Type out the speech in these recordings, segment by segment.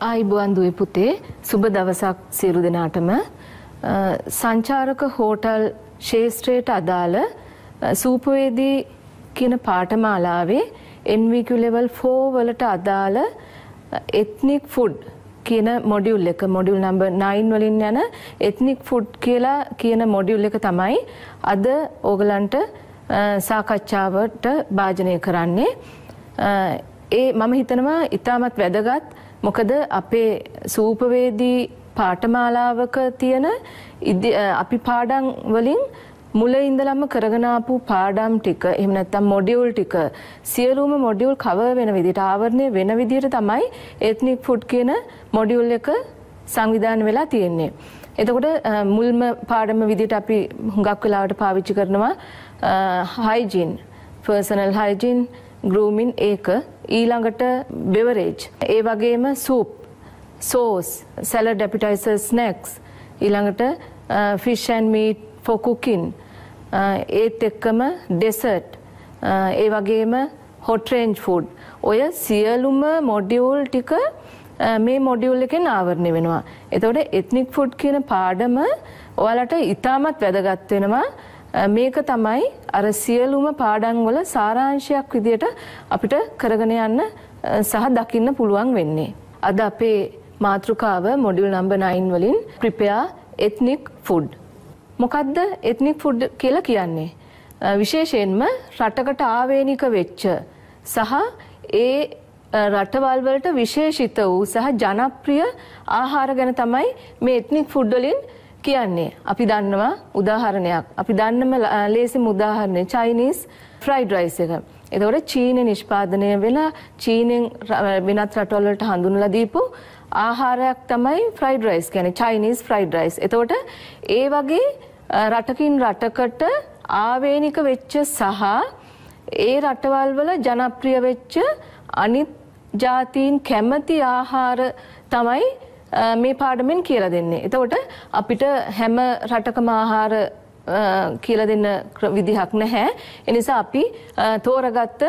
ආයිබුවන් දුවේ පුතේ සුබ දවසක් සියලු දෙනාටම සංචාරක හෝටල් ශේෂ්ත්‍රයට අදාළ සූපවේදී කියන පාඨමාලාවේ NVQ level 4 වලට අදාළ ethnic food කියන මොඩියුල් එක මොඩියුල් නම්බර් 9 වලින් යන ethnic food කියලා කියන මොඩියුල් එක තමයි අද ඕගලන්ට සාකච්ඡාවට භාජනය කරන්නේ ඒ මම හිතනවා ඊටමත් වැදගත් මොකද අපේ සූපවේදී පාඨමාලාවක තියෙන අපි පාඩම් වලින් මුල ඉඳලම කරගෙන ආපු පාඩම් ටික එහෙම නැත්නම් මොඩියුල් ටික සියලුම මොඩියුල් කවර් වෙන විදිහට ආවරණය වෙන විදිහට තමයි එත්නික් ෆුඩ් කියන මොඩියුල් එක සංවිධානය වෙලා තියෙන්නේ. එතකොට මුල්ම පාඩම විදිහට අපි හුඟක් වෙලාවට පාවිච්චි කරනවා හයිජින්, පර්සනල් හයිජින්, ග්‍රූමින් ඒක ඊළඟට බෙවරේජ් ඒ වගේම soup sauce salad appetizer snacks ඊළඟට fish and meat for cooking ඒත් එක්කම ඩෙසර්ට් ඒ වගේම හොට් රේන්ජ් ෆුඩ් ඔය සියලුම මොඩියුල් ටික මේ මොඩියුල් එකෙන් ආවරණය වෙනවා. එතකොට එත්නික් ෆුඩ් කියන පාඩම ඔයාලට ඉතාමත් වැදගත් වෙනවා. මේක තමයි අර සියලුම පාඩම් වල සාරාංශයක් විදියට අපිට කරගෙන යන්න සහ දකින්න පුළුවන් වෙන්නේ. අද අපේ මාතෘකාව මොඩියුල් නම්බර් 9 වලින් prepare ethnic food. මොකද්ද ethnic food කියලා කියන්නේ? විශේෂයෙන්ම රටකට ආවේනික වෙච්ච සහ ඒ රටවල් වලට විශේෂිත වූ සහ ජනප්‍රිය ආහාර ගැන තමයි මේ ethnic food වලින් කියන්නේ. අපි දන්නවා උදාහරණයක්. අපි දන්නම ලේසිම උදාහරණේ චයිනීස් ෆ්‍රයිඩ් රයිස් එක. එතකොට චීන නිෂ්පාදනය වෙලා චීනෙන් වෙනත් රටවල් වලට හඳුන්වලා දීපු ආහාරයක් තමයි ෆ්‍රයිඩ් රයිස් කියන්නේ චයිනීස් ෆ්‍රයිඩ් රයිස්. එතකොට ඒ වගේ රටකින් රටකට ආවේනික වෙච්ච සහ ඒ රටවල් වල ජනප්‍රිය වෙච්ච අනිත් ජාතීන් කැමති ආහාර තමයි මේ පාඩමෙන් කියලා දෙන්නේ. එතකොට අපිට හැම රටකම ආහාර කියලා දෙන්න විදිහක් නැහැ. ඒ නිසා අපි තෝරගත්ත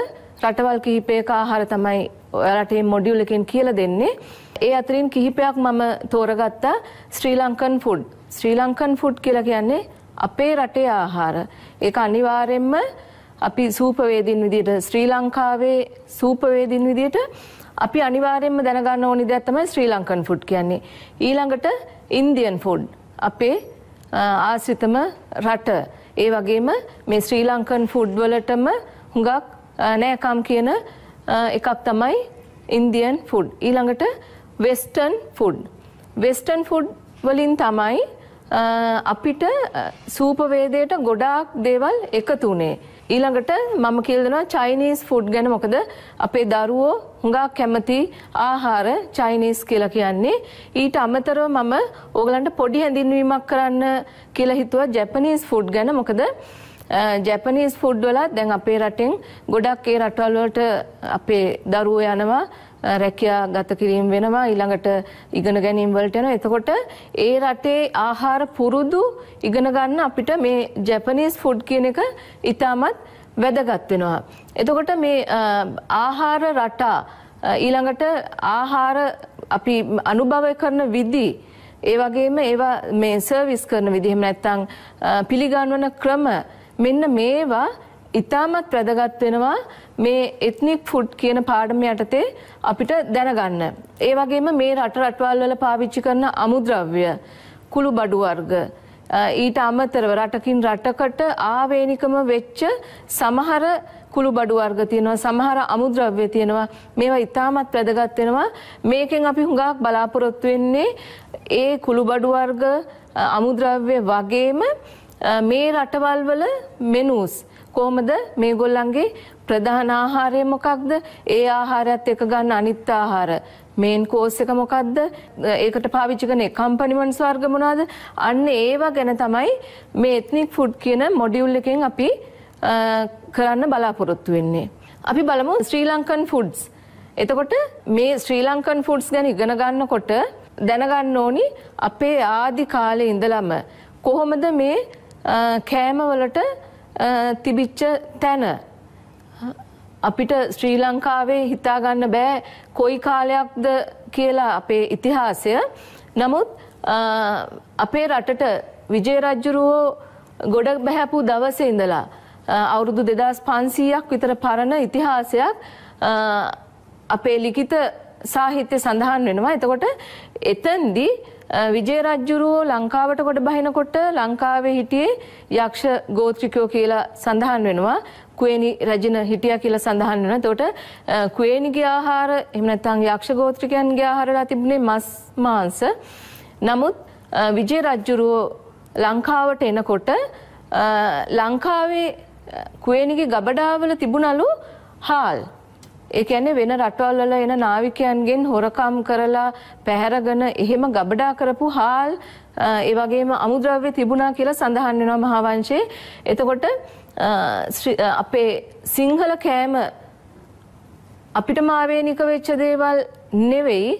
රටවල් කිහිපයක ආහාර තමයි රටේ මොඩියුල් එකෙන් කියලා දෙන්නේ. ඒ අතරින් කිහිපයක් මම තෝරගත්තා ශ්‍රී ලංකන් ෆුඩ්. ශ්‍රී ලංකන් ෆුඩ් කියලා කියන්නේ අපේ රටේ ආහාර. ඒක අනිවාර්යයෙන්ම අපි සූපවේදින් විදියට ශ්‍රී ලංකාවේ සූපවේදින් විදියට අපි අනිවාර්යයෙන්ම දැනගන්න ඕනි දෙයක් තමයි ශ්‍රී ලංකන් ෆුඩ් කියන්නේ. ඊළඟට ඉන්දියන් ෆුඩ් අපේ ආශ්‍රිතම රට. ඒ වගේම මේ ශ්‍රී ලංකන් ෆුඩ් වලටම හුඟක් නෑකම් කියන එකක් තමයි ඉන්දියන් ෆුඩ්. ඊළඟට වෙස්ටර්න් ෆුඩ්. වෙස්ටර්න් ෆුඩ් වලින් තමයි අපිට සූපවේදයට ගොඩාක් දේවල් එකතු වුණේ. ඊළඟට මම කියලා දෙනවා චයිනීස් ෆුඩ් ගැන මොකද අපේ දරුවෝ හුඟක් කැමති ආහාර චයිනීස් කියලා කියන්නේ ඊට අමතරව මම ඕගලන්ට පොඩි හැඳින්වීමක් කරන්න කියලා හිතුවා ජැපනීස් ෆුඩ් ගැන මොකද ජැපනීස් ෆුඩ් වල දැන් අපේ රටෙන් ගොඩක් ඒ රටවල් වලට අපේ දරුවෝ යනවා රැකියා ගත කිරීම වෙනවා ඊළඟට ඉගෙන ගැනීම වලට යනවා. එතකොට ඒ රටේ ආහාර පුරුදු ඉගෙන ගන්න අපිට මේ ජපනීස් ෆුඩ් කියන එක ඉතාමත් වැදගත් වෙනවා. එතකොට මේ ආහාර රටා ඊළඟට ආහාර අපි අනුභව කරන විදි ඒ වගේම ඒවා මේ සර්විස් කරන විදිහම නැත්තම් පිළිගන්වන ක්‍රම මෙන්න මේවා ඉතාමත් වැදගත් වෙනවා මේ එත්නික් ෆුඩ් කියන පාඩම යටතේ අපිට දැනගන්න. ඒ වගේම මේ රට රටවල් වල පාවිච්චි කරන අමුද්‍රව්‍ය, කුළු බඩු වර්ග, ඊට අමතරව රටකින් රටකට ආවේනිකම වෙච්ච සමහර කුළු බඩු වර්ග තියෙනවා සමහර අමුද්‍රව්‍ය තියෙනවා මේවා ඉතාමත් වැදගත් වෙනවා මේකෙන් අපි හුඟක් බලාපොරොත්තු වෙන්නේ ඒ කුළු බඩු වර්ග අමුද්‍රව්‍ය වගේම මේ රටවල් වල මෙනුස් කොහොමද මේගොල්ලන්ගේ ප්‍රධාන ආහාරය මොකක්ද? ඒ ආහාරයත් එක්ක ගන්න අනිත් ආහාර. මේන් කෝස් එක මොකක්ද? ඒකට පාවිච්චි කරන කම්පැනිමන්ට්ස් වර්ග මොනවද? අන්න ඒවා ගැන තමයි මේ එත්නික් ෆුඩ් කියන මොඩියුල් එකෙන් අපි කරන්න බලාපොරොත්තු වෙන්නේ. අපි බලමු ශ්‍රී ලංකන් ෆුඩ්ස්. එතකොට මේ ශ්‍රී ලංකන් ෆුඩ්ස් ගැන ඉගෙන ගන්නකොට දැනගන්න ඕනි අපේ ආදි කාලේ ඉඳලම කොහොමද මේ කෑමවලට තිබිච්ච තැන අපිට ශ්‍රී ලංකාවේ හිතාගන්න බෑ කොයි කාලයක්ද කියලා අපේ ඉතිහාසය නමුත් අපේ රටට විජය රජ්ජුරුවෝ ගොඩ බැහැපු දවස ඉඳලා අවුරුදු දෙදස් පන්සීයක් විතර පරණ ඉතිහාසයක් අපේ ලිඛිත සාහිත්‍ය සඳහන් වෙනවා එතකොට එතන්දී විජය රජ්ජුරුවෝ ලංකාවට ගොඩ බහිනකොට ලංකාවේ හිටියේ යක්ෂ ගෝත්‍රිකයෝ කියලා සඳහන් වෙනවා. කුවේනි රජින හිටියා කියලා සඳහන් වෙනවා. එතකොට කුවේනිගේ ආහාර එහෙම නැත්නම් යක්ෂ ගෝත්‍රිකයන්ගේ ආහාරලා තිබුණේ මස් මාංශ. නමුත් විජය රජ්ජුරුවෝ ලංකාවට එනකොට ලංකාවේ කුවේනිගේ ගබඩාවල තිබුණලු හාල්. ඒ කියන්නේ වෙන රටවල් වල එන නාවිකයන්ගෙන් හොරකම් කරලා පැහැරගෙන එහෙම ගබඩා කරපු හාල් ඒ වගේම අමුද්‍රව්‍ය තිබුණා කියලා සඳහන් වෙනවා මහාවංශයේ. එතකොට අපේ සිංහල කෑම අපිටම ආවේනික වෙච්ච දේවල් නෙවෙයි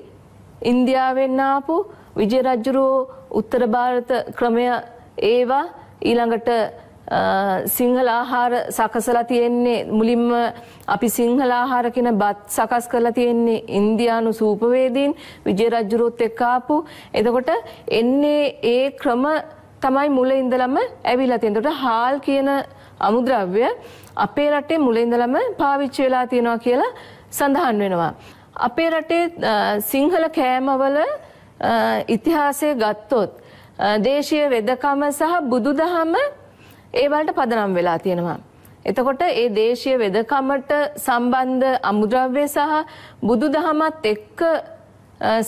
ඉන්දියාවෙන් ආපු විජය රජුරෝ උත්තර ಭಾರತ ක්‍රමය ඒවා ඊළඟට සිංහල ආහාර සකසලා තියෙන්නේ මුලින්ම අපි සිංහල ආහාර කියන බත් සකස් කරලා තියෙන්නේ ඉන්දියානු සූපවේදීන් විජේ රජුරුත් එක්ක ආපු. එතකොට එන්නේ ඒ ක්‍රම තමයි මුල ඉඳලම ඇවිල්ලා තියෙන. එතකොට හාල් කියන අමුද්‍රව්‍ය අපේ රටේ මුල ඉඳලම පාවිච්චි වෙලා තියෙනවා කියලා සඳහන් වෙනවා. අපේ රටේ සිංහල කෑමවල ඉතිහාසය ගත්තොත් දේශීය වෙදකම සහ බුදුදහම ඒවලට පදනම් වෙලා තියෙනවා. එතකොට ඒ දේශීය වෙදකමට සම්බන්ධ අමුද්‍රව්‍ය සහ බුදු දහමත් එක්ක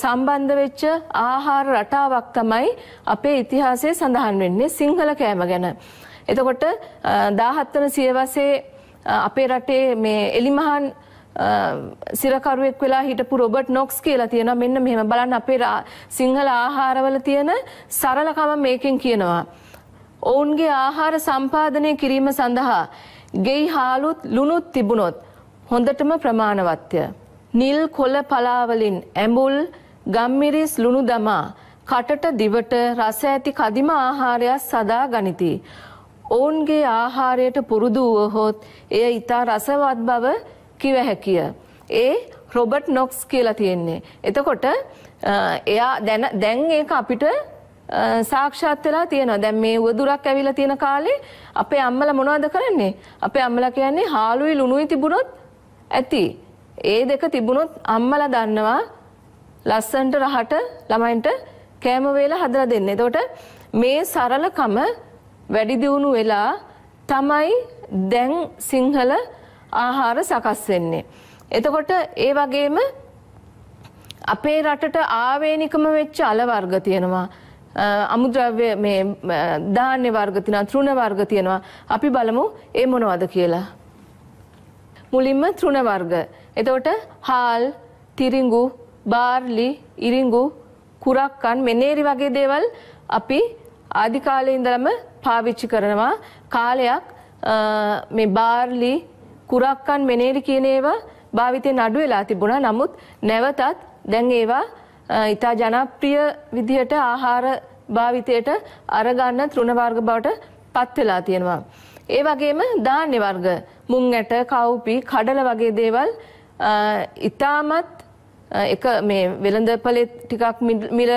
සම්බන්ධ වෙච්ච ආහාර රටාවක් තමයි අපේ ඉතිහාසයේ සඳහන් වෙන්නේ සිංහල කෑම ගැන. එතකොට 17 වන සියවසේ අපේ රටේ මේ එලිමහන් සිරකරුවෙක් වෙලා හිටපු රොබට් නොක්ස් කියලා තියෙනවා මෙන්න මෙහෙම බලන්න අපේ සිංහල ආහාරවල තියෙන සරලකම මේකෙන් කියනවා. ඔවුන්ගේ ආහාර සම්පාදනය කිරීම සඳහා ගෙයි හාලුත් ලුණුත් තිබුණොත් හොඳටම ප්‍රමාණවත්ය. නිල් කොළ පලාවලින් ඇඹුල් ගම්මිරිස් ලුණු දමා කටට දිවට රස ඇති කදිම ආහාරයක් සදා ගනිති. ඔවුන්ගේ ආහාරයට පුරුදු වුවහොත් එය ඉතා රසවත් බව කිව හැකිය. ඒ රොබට් නොක්ස් කියලා තියෙන්නේ. එතකොට එයා දැන් ඒක අපිට සාක්ෂාත් වෙලා තියෙනවා. දැන් මේ උවදුරක් ඇවිල්ලා තියෙන කාලේ අපේ අම්මලා මොනවද කරන්නේ? අපේ අම්මලා කියන්නේ හාලුයි ලුණුයි තිබුණොත් ඇති. ඒ දෙක තිබුණොත් අම්මලා දන්නවා ලස්සන්ට රහට ළමයින්ට කෑම වේලා හදලා දෙන්න. එතකොට මේ සරලකම වැඩි දියුණු වෙලා තමයි දැන් සිංහල ආහාර සකස් වෙන්නේ. එතකොට ඒ වගේම අපේ රටට ආවේනිකම වෙච්ච අල වර්ග තියෙනවා. අමුද්‍රව්‍ය මේ ධාන්‍ය වර්ග තියෙනවා තෘණ වර්ග තියෙනවා අපි බලමු ඒ මොනවද කියලා මුලින්ම තෘණ වර්ග එතකොට හාල් තිරිඟු බාර්ලි ඉරිඟු කුරක්කන් මෙනේරි වගේ දේවල් අපි ආදි කාලේ ඉඳලම පාවිච්චි කරනවා කාලයක් මේ බාර්ලි කුරක්කන් මෙනේරි කියන ඒවා භාවිතයෙන් අඩු වෙලා තිබුණා නමුත් නැවතත් දැන් ඒවා ඉතා ජනප්‍රිය විදිහට ආහාර භාවිතයට අරගන්න තෘණ වර්ග බවට පත් වෙලා තියෙනවා. ඒ වගේම ධාන්‍ය වර්ග මුං ඇට, කව්පි, කඩල වගේ දේවල් ඉතාමත් එක මේ වෙළඳපළේ ටිකක් මිල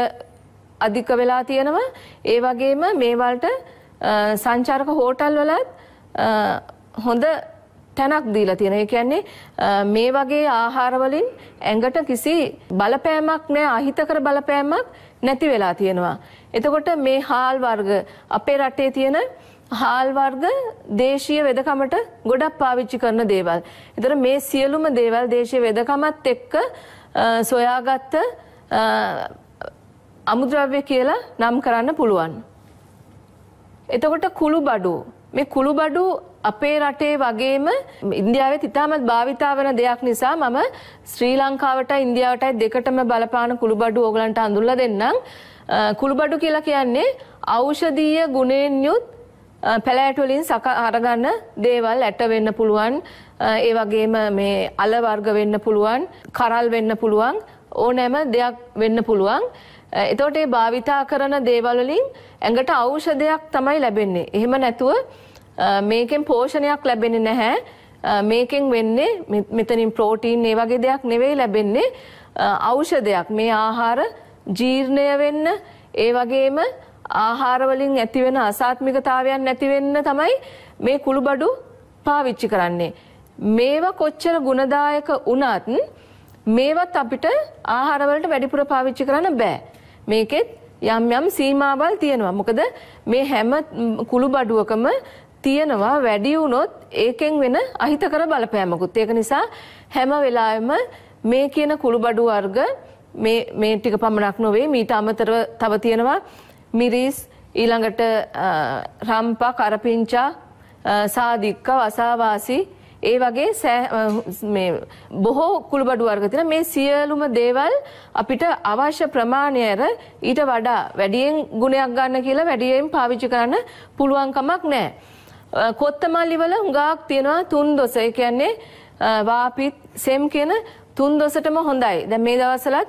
අධික වෙලා තියෙනවා. ඒ වගේම මේ වලට සංචාරක හෝටල් වලත් හොඳ තැනක් දීලා තියෙන. ඒ කියන්නේ මේ වගේ ආහාරවලින් ඇඟට කිසි බලපෑමක් නැහැ, අහිතකර බලපෑමක් නැති වෙලා තියෙනවා. එතකොට මේ හාල් වර්ග අපේ රටේ තියෙන හාල් වර්ග දේශීය වෙදකමට ගොඩක් පාවිච්චි කරන දේවල්. ඒතර මේ සියලුම දේවල් දේශීය වෙදකමත් එක්ක සොයාගත්ත අමුද්‍රව්‍ය කියලා නම් කරන්න පුළුවන්. එතකොට කුළු බඩු මේ කුළු බඩු අපේ රටේ වගේම ඉන්දියාවේ ඉතාමත් භාවිතා වන දෙයක් නිසා මම ශ්‍රී ලංකාවට ඉන්දියාවටයි දෙකටම බලපාන කුළුබඩු ඕගලන්ට අඳුල්ලා දෙන්නම්. කුළුබඩු කියලා කියන්නේ ඖෂධීය ගුණයෙන් යුත් පැලෑට් වලින් සක අරගන්න දේවල් ඇට වෙන්න පුළුවන්. ඒ වගේම මේ අල වර්ග වෙන්න පුළුවන්, කරල් වෙන්න පුළුවන්, ඕනෑම දෙයක් වෙන්න පුළුවන්. එතකොට මේ භාවිතා කරන දේවල් වලින් ඇඟට ඖෂධයක් තමයි ලැබෙන්නේ. එහෙම නැතුව මේකෙන් පෝෂණයක් ලැබෙන්නේ නැහැ මේකෙන් වෙන්නේ මෙතනින් ප්‍රෝටීන් ඒ වගේ දෙයක් නෙවෙයි ලැබෙන්නේ ඖෂධයක් මේ ආහාර ජීර්ණය වෙන්න ඒ වගේම ආහාර වලින් ඇතිවෙන අසාත්මිකතාවයන් නැති වෙන්න තමයි මේ කුළුබඩු පාවිච්චි කරන්නේ. මේවා කොච්චර ගුණදායක වුණත් මේවත් අපිට ආහාර වලට වැඩිපුර පාවිච්චි කරන්න බෑ. මේකෙත් යම් යම් සීමාවල් තියෙනවා. මොකද මේ හැම කුළුබඩුවකම තියෙනවා වැඩි වුණොත් ඒකෙන් වෙන අහිතකර බලපෑමකුත්. ඒක නිසා හැම වෙලාවෙම මේ කියන කුළුබඩු වර්ග මේ මේ ටික පමණක් නොවේ මීට අමතරව තව තියෙනවා මිරිස් ඊළඟට රම්පා කරපිංචා සාදික්ක වසාවාසි ඒ වගේ මේ බොහෝ කුළුබඩු වර්ග තියෙන මේ සියලුම දේවල් අපිට අවශ්‍ය ප්‍රමාණය අර ඊට වඩා වැඩියෙන් ගුණයක් ගන්න කියලා වැඩියෙන් පාවිච්චි කරන්න පුළුවන් කමක් නැහැ. කොත්තමල්ලි වල හුඟක් තියෙනවා තුන් දොස. ඒ කියන්නේ වාපිත් සෙම් කියන තුන් දොසටම හොඳයි. දැන් මේ දවස්වලත්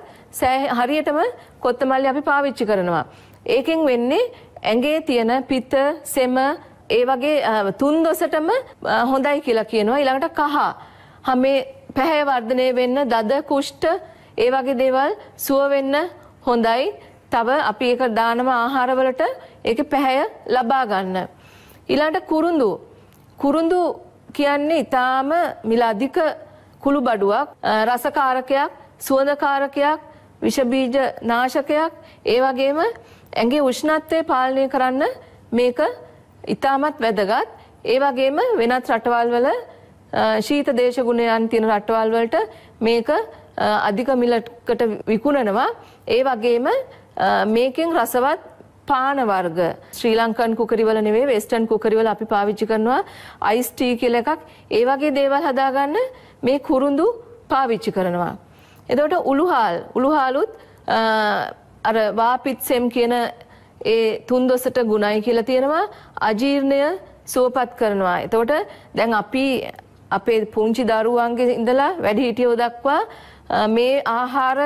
හරියටම කොත්තමල්ලි අපි පාවිච්චි කරනවා. ඒකෙන් වෙන්නේ ඇඟේ තියෙන පිත සෙම ඒ වගේ තුන් දොසටම හොඳයි කියලා කියනවා. ඊළඟට කහ. හැමේ පැහැ වර්ධනය වෙන්න දද කුෂ්ඨ ඒ වගේ දේවල් සුව වෙන්න හොඳයි. තව අපි ඒක දානම ආහාරවලට ඒකේ පැහැය ලබා ගන්න. ඊළඟට කුරුඳු. කුරුඳු කියන්නේ ඊටාම මිල අධික කුළු බඩුවක්, රසකාරකයක්, සුවඳකාරකයක්, විෂ බීජ නාශකයක්, ඒ වගේම ඇඟේ උෂ්ණත්වය පාලනය කරන්න මේක ඊටමත් වැදගත්. ඒ වගේම වෙනත් රටවල් වල ශීත දේශගුණයන් තියෙන රටවල් වලට මේක අධික මිලකට විකුණනවා. ඒ වගේම මේකෙන් රසවත් පාන වර්ග ශ්‍රී ලංකන් කුකරිවල නෙවෙයි වෙස්ටර්න් කුකරිවල අපි පාවිච්චි කරනවා අයිස් ටී කියලා එකක් ඒ වගේ දේවල් හදාගන්න මේ කුරුඳු පාවිච්චි කරනවා. එතකොට උලුහාල් උලුහාලුත් අර වාපිත්සෙම් කියන ඒ තුන්දොසට ගුණයි කියලා තියෙනවා අජීර්ණය සුවපත් කරනවා. එතකොට දැන් අපි අපේ පුංචි දරුවන්ගේ ඉඳලා වැඩිහිටියෝ දක්වා මේ ආහාර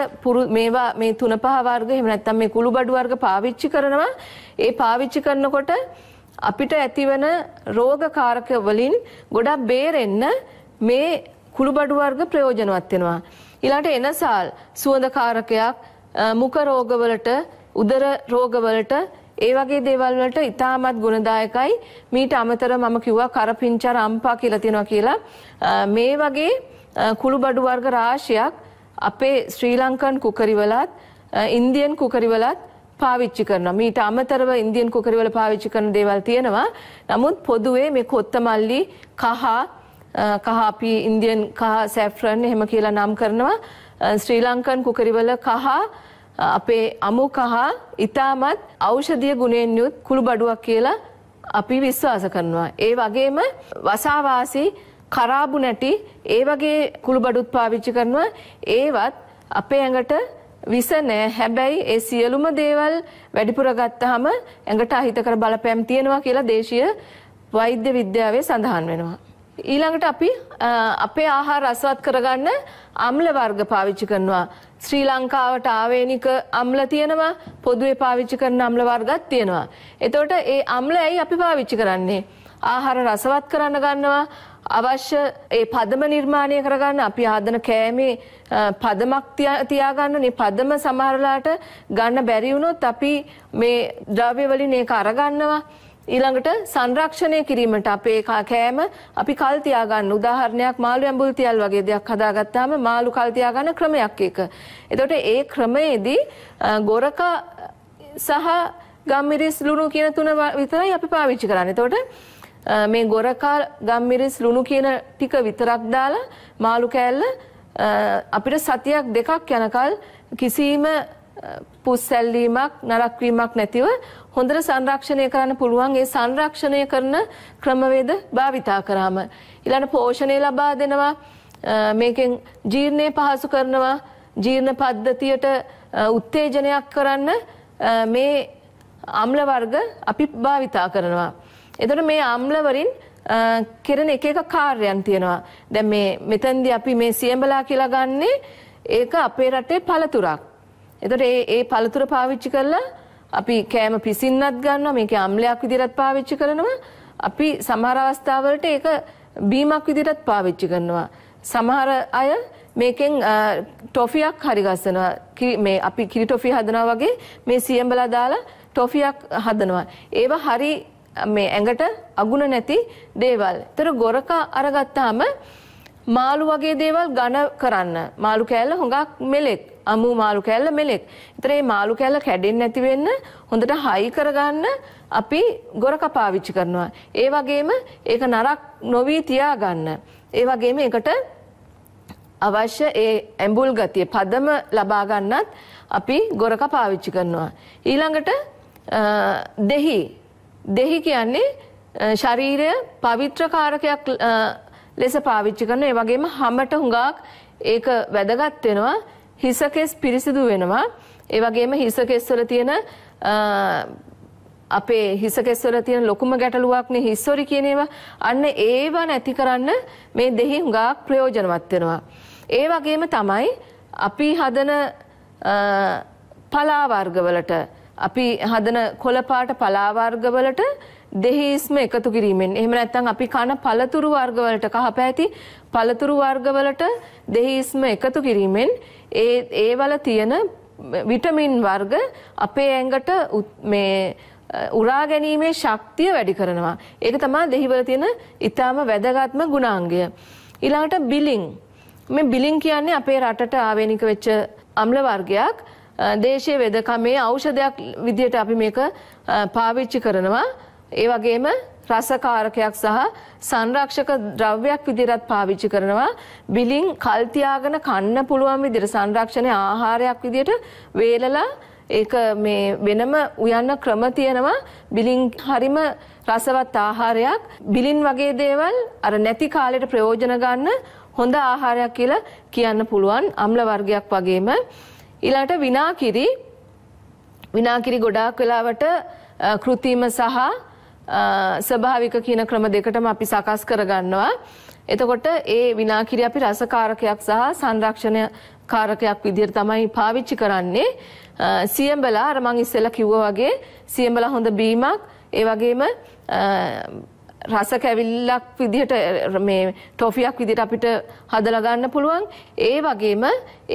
මේවා මේ තුන පහ වර්ග එහෙම නැත්නම් මේ කුළු බඩු වර්ග පාවිච්චි කරනවා. ඒ පාවිච්චි කරනකොට අපිට ඇතිවන රෝගකාරක වලින් ගොඩක් බේරෙන්න මේ කුළු බඩු වර්ග ප්‍රයෝජනවත් වෙනවා. ඊළාට එනසාල් සුවඳකාරකයක් මුඛ රෝගවලට උදර රෝගවලට ඒ වගේ දේවල් වලට ඉතාමත් ගුණදායකයි මීට අමතර මම කිව්වා කරපිංචා රම්පා කියලා තියෙනවා කියලා මේ වගේ කුළු බඩු වර්ග රාශියක් අපේ ශ්‍රී ලංකන් කුකරිවලත් ඉන්දියන් කුකරිවලත් පාවිච්චි කරනවා. මීට අමතරව ඉන්දියන් කුකරිවල පාවිච්චි කරන දේවල් තියෙනවා. නමුත් පොදුවේ මේ කොත්තමල්ලි, කහ, කහ අපි ඉන්දියන් කහ සැෆ්රන් එහෙම කියලා නම් කරනවා. ශ්‍රී ලංකන් කුකරිවල කහ අපේ අමු කහ ඊටමත් ඖෂධීය ගුණයෙන් යුත් කුළු බඩුවක් කියලා අපි විශ්වාස කරනවා. ඒ වගේම වසාවාසී කරාබු නැටි ඒ වගේ කුළුබඩුත් පාවිච්චි කරනවා ඒවත් අපේ ඇඟට විස නෑ හැබැයි ඒ සියලුම දේවල් වැඩිපුර ගත්තාම ඇඟට අහිතකර බලපෑම් තියෙනවා කියලා දේශීය වෛද්‍ය විද්‍යාවේ සඳහන් වෙනවා. ඊළඟට අපි අපේ ආහාර රසවත් කරගන්න අම්ල වර්ග පාවිච්චි කරනවා. ශ්‍රී ලංකාවට ආවේනික අම්ල තියෙනවා පොදුවේ පාවිච්චි කරන අම්ල වර්ගත් තියෙනවා. එතකොට ඒ අම්ල ඇයි අපි පාවිච්චි කරන්නේ? ආහාර රසවත් කරන්න ගන්නවා අවශ්‍ය ඒ පදම නිර්මාණය කරගන්න අපි හදන කෑමේ පදමක් තියාගන්න මේ පදම සමහරලාට ගන්න බැරි වුණොත් අපි මේ ද්‍රව්‍ය වලින් ඒක අරගන්නවා ඊළඟට සංරක්ෂණය කිරීමට අපේ කෑම අපි කල් තියාගන්න උදාහරණයක් මාළු ඇඹුල් තියල් වගේ දෙයක් හදාගත්තාම මාළු කල් තියාගන්න ක්‍රමයක් එක. එතකොට ඒ ක්‍රමයේදී ගොරක සහ ගම්මිරිස් ලුණු කියන තුන විතරයි අපි පාවිච්චි කරන්නේ. එතකොට මේ ගොරකා ගම්මිරිස් ලුණු කියන ටික විතරක් දාලා මාළු කෑල්ල අපිට සතියක් දෙකක් යනකල් කිසිම පුස්සැල්ලීමක් නරක් වීමක් නැතිව හොඳට සංරක්ෂණය කරන්න පුළුවන් ඒ සංරක්ෂණය කරන ක්‍රමවේද භාවිතා කරාම ඊළඟ පෝෂණය ලබා දෙනවා මේකෙන් ජීර්ණය පහසු කරනවා ජීර්ණ පද්ධතියට උත්තේජනයක් කරන්න මේ අම්ල වර්ග අපි භාවිතා කරනවා එතකොට මේ ආම්ලවලින් කෙරෙන එක එක කාර්යයන් තියෙනවා. දැන් මේ මෙතෙන්දී අපි මේ සියඹලා කියලා ගන්නේ ඒක අපේ රටේ පළතුරක්. එතකොට ඒ ඒ පළතුර පාවිච්චි කරලා අපි කෑම පිසින්නත් ගන්නවා. මේකේ අම්ලයක් විදිහට පාවිච්චි කරනවා. අපි සමහර අවස්ථාවලට ඒක බීමක් විදිහට පාවිච්චි කරනවා. සමහර අය මේකෙන් ටොෆියක් හරි ගස්සනවා. මේ අපි කිරි ටොෆි හදනවා වගේ මේ සියඹලා දාලා ටොෆියක් හදනවා. ඒවා හරි මේ ඇඟට අගුණ නැති දේවල්. ඒතර ගොරක අරගත්තාම මාළු වගේ දේවල් ඝන කරන්න. මාළු කෑල්ල හොඟක් මෙලෙක්. අමු මාළු කෑල්ල මෙලෙක්. ඒතර මේ මාළු කෑල්ල කැඩෙන්නේ නැති වෙන්න හොඳට හයි කරගන්න අපි ගොරක පාවිච්චි කරනවා. ඒ වගේම ඒක නරක් නොවි තියාගන්න. ඒ වගේම ඒකට අවශ්‍ය ඒ ඇඹුල් ගතිය පදම ලබා ගන්නත් අපි ගොරක පාවිච්චි කරනවා. ඊළඟට දෙහි දෙහි කියන්නේ ශරීරය පවිත්‍රකාරකයක් ලෙස පාවිච්චි කරන ඒ වගේම හමට හුඟක් ඒක වැදගත් වෙනවා හිසකෙස් පිරිසිදු වෙනවා ඒ වගේම හිසකෙස් වල තියෙන අපේ හිසකෙස් වල තියෙන ලොකුම ගැටලුවක්නේ හිස්සොරි කියන ඒවා අන්න ඒවා නැති කරන්න මේ දෙහි හුඟක් ප්‍රයෝජනවත් වෙනවා ඒ වගේම තමයි අපි හදන පලා වර්ගවලට අපි හදන කොළපාට පලා වර්ගවලට දෙහිස්ම එකතු කිරීමෙන් එහෙම නැත්නම් අපි කන පළතුරු වර්ගවලට කහපැති පළතුරු වර්ගවලට දෙහිස්ම එකතු කිරීමෙන් ඒ ඒවල තියෙන විටමින් වර්ග අපේ ඇඟට මේ උරා ගැනීමේ ශක්තිය වැඩි කරනවා. ඒක තමයි දෙහිවල තියෙන ඊටාම වැදගත්ම ගුණාංගය. ඊළඟට බිලිං. මේ බිලිං කියන්නේ අපේ රටට ආවේනික වෙච්ච අම්ල වර්ගයක්. දේශීය වෙදකමේ ඖෂධයක් විදිහට අපි මේක පාවිච්චි කරනවා. ඒ වගේම රසකාරකයක් සහ සංරක්ෂක ද්‍රව්‍යයක් විදිහට පාවිච්චි කරනවා. බිලින් කල් තියාගෙන කන්න පුළුවන් විදිහට සංරක්ෂණය ආහාරයක් විදිහට වේලලා ඒක මේ වෙනම උයන්න ක්‍රම තියෙනවා බිලින් හරිම රසවත් ආහාරයක් බිලින් වගේ දේවල් අර නැති කාලෙට ප්‍රයෝජන ගන්න හොඳ ආහාරයක් කියලා කියන්න පුළුවන් අම්ල වර්ගයක් වගේම ඊළඟට විනාකිරි විනාකිරි ගොඩාක් වෙලාවට කෘතිම සහ ස්වභාවික කියන ක්‍රම දෙකටම අපි සකස් කරගන්නවා. එතකොට ඒ විනාකිරි අපි රසකාරකයක් සහ සංරක්ෂණය කාරකයක් විදිහට තමයි පාවිච්චි කරන්නේ. සියඹලා අර මං ඉස්සෙල්ලා කිව්වා වගේ සියඹලා හොඳ බීමක් ඒ වගේම රස කැවිල්ලක් විදිහට මේ ටොෆියක් විදිහට අපිට හදලා ගන්න පුළුවන්. ඒ වගේම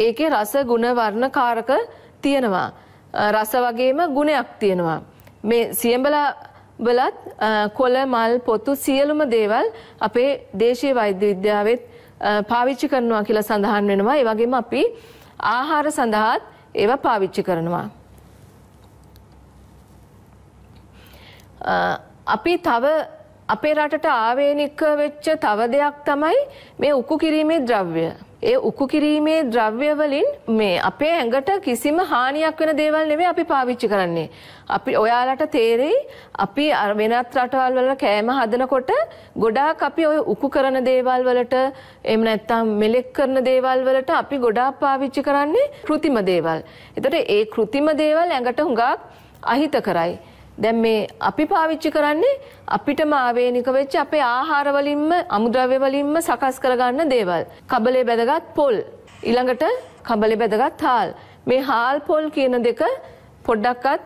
ඒකේ රස ගුණ වර්ණ කාරක තියෙනවා. රස වගේම ගුණයක් තියෙනවා. මේ සියඹලා වලත් කොළ මල් පොතු සියලුම දේවල් අපේ දේශීය වෛද්‍ය විද්‍යාවෙත් පාවිච්චි කරනවා කියලා සඳහන් වෙනවා. ඒ වගේම අපි ආහාර සඳහාත් ඒවා පාවිච්චි කරනවා. අපි තව අපේ රටට ආවේනික වෙච්ච තව දෙයක් තමයි මේ උකු කිරීමේ ද්‍රව්‍ය. ඒ උකු කිරීමේ ද්‍රව්‍ය වලින් මේ අපේ ඇඟට කිසිම හානියක් වෙන දේවල් නෙවෙයි අපි පාවිච්චි කරන්නේ. අපි ඔයාලට තේරෙයි අපි වෙනත් රටවල් වල කෑම හදනකොට ගොඩාක් අපි ওই උකු කරන දේවල් වලට එහෙම නැත්නම් මෙලෙක් කරන දේවල් වලට අපි ගොඩාක් පාවිච්චි කරන්නේ કૃතිම දේවල්. එතකොට ඒ કૃතිම දේවල් ඇඟට හුඟක් අහිත කරයි. දැන් මේ අපි පාවිච්චි කරන්නේ අපිටම ආවේනික වෙච්ච අපේ ආහාර වලින්ම අමුද්‍රව්‍ය වලින්ම සකස් කරගන්න දේවල්. කබලේ බැදගත් පොල්. ඊළඟට කබලේ බැදගත් හාල්. මේ හාල් පොල් කියන දෙක පොඩ්ඩක්වත්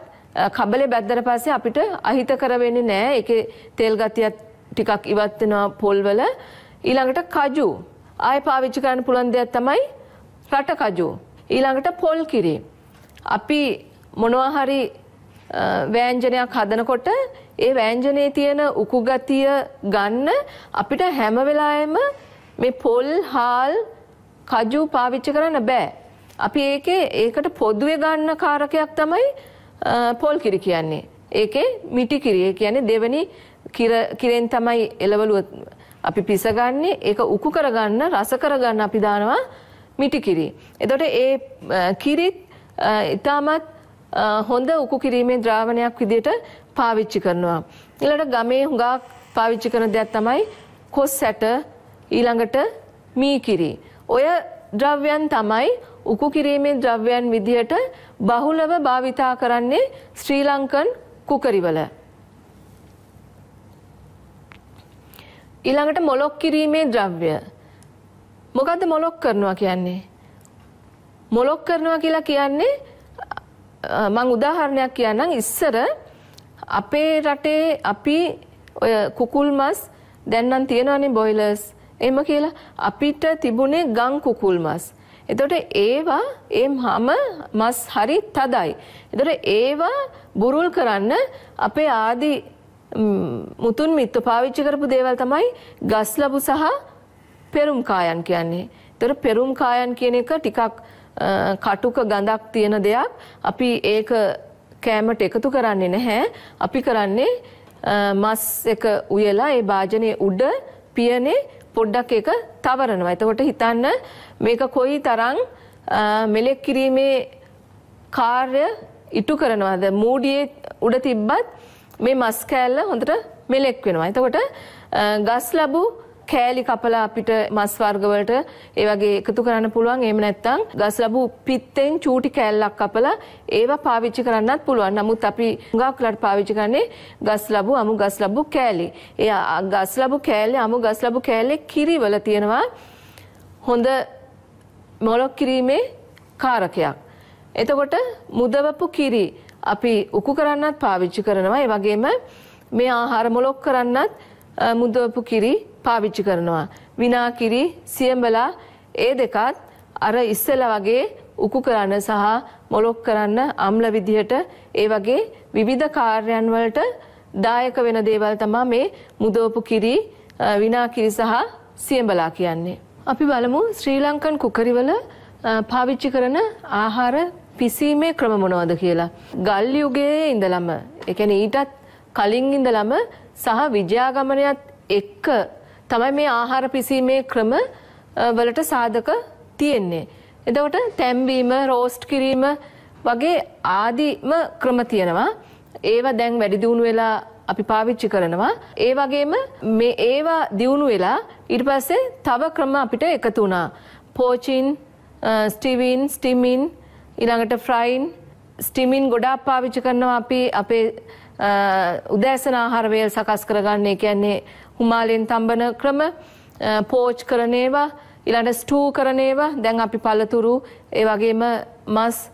කබලේ බැද්දට පස්සේ අපිට අහිතකර වෙන්නේ නැහැ. ඒකේ තෙල් ගතියක් ටිකක් ඉවත් වෙනවා පොල් වල. ඊළඟට කජු. ආය පාවිච්චි කරන්න පුළුවන් දෙයක් තමයි රට කජු. ඊළඟට පොල් කිරි. අපි මොනවා හරි වෑංජනයක් හදනකොට ඒ වෑංජනයේ තියෙන උකුගතිය ගන්න අපිට හැම වෙලාවෙම මේ පොල් හාල් කජු පාවිච්චි කරන්න බෑ. අපි ඒකේ ඒකට පොදුවේ ගන්න කාරකයක් තමයි පොල් කිරි කියන්නේ. ඒකේ මිටි කිරි කියන්නේ දෙවෙනි කිරෙන් තමයි එළවලුව අපි පිසගන්නේ. ඒක උකු කරගන්න, රස කරගන්න අපි දානවා මිටි කිරි. එතකොට ඒ කිරිත් ඊටමත් හොඳ උකු කිරීමේ ද්‍රාවණයක් විදිහට පාවිච්චි කරනවා. ඊළඟට ගමේ හුඟක් පාවිච්චි කරන දෙයක් තමයි කොස් ඇට ඊළඟට මී කිරි. ඔය ද්‍රව්‍යයන් තමයි උකු කිරීමේ ද්‍රව්‍යයන් විදිහට බහුලව භාවිතා කරන්නේ ශ්‍රී ලංකන් කුකරිවල. ඊළඟට මොලොක් කිරීමේ ද්‍රව්‍ය. මොකද්ද මොලොක් කරනවා කියන්නේ? මොලොක් කරනවා කියලා කියන්නේ මං උදාහරණයක් කියන්නම් ඉස්සර අපේ රටේ අපි ඔය කුකුල් මස් දැන් නම් තියෙනවනේ බොයිලර්ස් එහෙම කියලා අපිට තිබුණේ ගම් කුකුල් මස්. එතකොට ඒවා ඒ මම මස් හරි තදයි. එතකොට ඒවා බුරුල් කරන්න අපේ ආදි මුතුන් මිත්තු පාවිච්චි කරපු දේවල් තමයි ගස් ලබු සහ පෙරුම් කායන් කියන්නේ. එතකොට පෙරුම් කායන් කියන එක ටිකක් කටුක ගඳක් තියෙන දෙයක් අපි ඒක කෑමට එකතු කරන්නේ නැහැ. අපි කරන්නේ මස් එක උයලා ඒ භාජනයේ උඩ පියනේ පොඩ්ඩක් ඒක තවරනවා. එතකොට හිතන්න මේක කොයි තරම් මෙලෙක් කිරීමේ කාර්ය ඉටු කරනවාද? මූඩියේ උඩ තිබ්බත් මේ මස් කෑල්ල හොඳට මෙලෙක් වෙනවා. එතකොට ගස් ලැබූ කෑලි කපලා අපිට මස් වර්ගවලට ඒ වගේ එකතු කරන්න පුළුවන්. එහෙම නැත්නම් ගස් ලැබු පිත්තෙන් චූටි කෑල්ලක් කපලා ඒවා පාවිච්චි කරන්නත් පුළුවන්. නමුත් අපි හුඟක් ලට පාවිච්චි කරන්නේ ගස් ලැබු අමු ගස් ලැබු කෑලි. ඒ ගස් ලැබු කෑලි අමු ගස් ලැබු කෑලි කිරිවල තියෙනවා හොඳ මොලොක් කිරීමේ කාරකයක්. එතකොට මුදවපු කිරි අපි උකු කරන්නත් පාවිච්චි කරනවා. ඒ වගේම මේ ආහාර මොලොක් කරන්නත් මුදවපු කිරි පාවිච්චි කරනවා. විනා කිරි සියඹලා ඒ දෙකත් අර ඉස්සල වගේ උකු කරන්න සහ මොලොක් කරන්න අම්ල විදිහට ඒ වගේ විවිධ කාර්යයන් වලට දායක වෙන දේවල් තමයි මේ මුදවපු කිරි විනා කිරි සහ සියඹලා කියන්නේ. අපි බලමු ශ්‍රී ලංකන් කුකරිවල පාවිච්චි කරන ආහාර පිසීමේ ක්‍රම මොනවද කියලා. ගල් යුගයේ ඉඳලම, ඒ කියන්නේ ඊටත් කලින් ඉඳලම සහ විද්‍යාගමනයත් එක්ක තමයි මේ ආහාර පිසීමේ ක්‍රම වලට සාධක තියෙන්නේ. එතකොට තැම්බීම, රෝස්ට් කිරීම වගේ ආදිම ක්‍රම තියෙනවා. ඒවා දැන් වැඩි දියුණු වෙලා අපි පාවිච්චි කරනවා. ඒ වගේම මේ ඒවා දියුණු වෙලා ඊට පස්සේ තව ක්‍රම අපිට එකතු වුණා. පෝචින්, ස්ටිවින්, ස්ටිමින්, ඊළඟට ෆ්‍රයින්, ස්ටිමින් ගොඩාක් පාවිච්චි කරනවා අපි අපේ උදෑසන ආහාරවේල් සකස් කරගන්නේ කියන්නේ හුමාලෙන් තම්බන ක්‍රම පෝච් කරනේවා ඊළඟ ස්ටූ කරනේවා දැන් අපි පළතුරු ඒ වගේම මස්